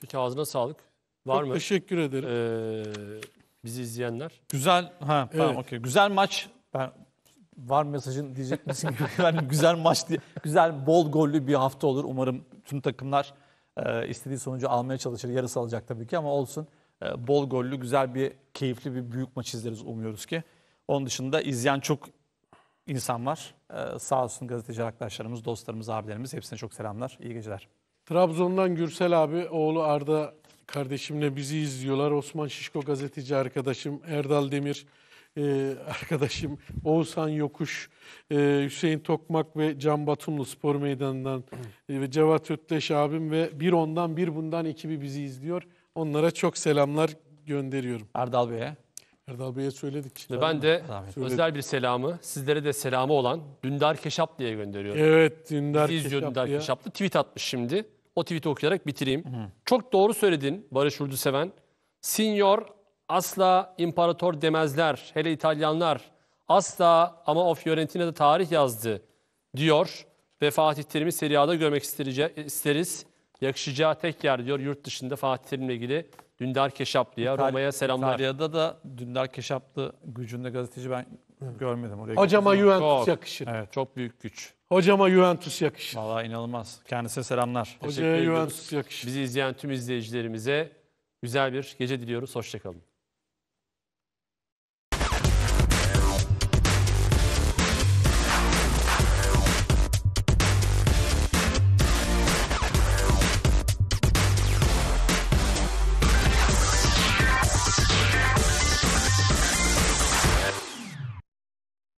Peki ağzına sağlık. Var Çok mı? teşekkür ederim. Ee, bizi izleyenler. Güzel. Ha, tamam, Evet. Güzel maç. Ben var mesajın diyecek misin gibi güzel maç diye. Güzel bol gollü bir hafta olur. Umarım tüm takımlar e, istediği sonucu almaya çalışır. Yarısı alacak tabii ki ama olsun. E, bol gollü güzel bir keyifli bir büyük maç izleriz umuyoruz ki. Onun dışında izleyen çok insan var. Ee, sağ olsun gazeteci arkadaşlarımız, dostlarımız, abilerimiz hepsine çok selamlar. İyi geceler. Trabzon'dan Gürsel abi, oğlu Arda kardeşimle bizi izliyorlar. Osman Şişko gazeteci arkadaşım, Erdal Demir e, arkadaşım, Oğuzhan Yokuş, e, Hüseyin Tokmak ve Can Batumlu spor meydanından e, ve e, Cevat Ötleş abim ve bir ondan bir bundan ekibi bizi izliyor. Onlara çok selamlar gönderiyorum. Erdal Bey'e. Erdal Bey'e söyledik. Ve ben de Söyledim. özel bir selamı, sizlere de selamı olan Dündar Keşap diye gönderiyorum. Evet, Dündar Bizi izliyor Keşap Dündar Keşaplı. Tweet atmış şimdi. O tweet'i okuyarak bitireyim. Hı. Çok doğru söyledin Barış Urdu Seven. Senior asla imparator demezler. Hele İtalyanlar asla ama o Fiorentina'da tarih yazdı diyor. Ve Fatih Terim'i Serie görmek isteriz yakışacağı tek yer diyor yurt dışında Fatih Terim'le ilgili Dündar Keşaplı'ya, Roma'ya selamlar. Ya da Dündar Keşaplı gücünde gazeteci ben görmedim. Oraya Hocama Juventus çok, yakışır. Evet, çok büyük güç. Hocama Juventus yakışır. Vallahi inanılmaz. Kendisine selamlar. Hocaya Juventus yakışır. Bizi izleyen tüm izleyicilerimize güzel bir gece diliyoruz. Hoşçakalın.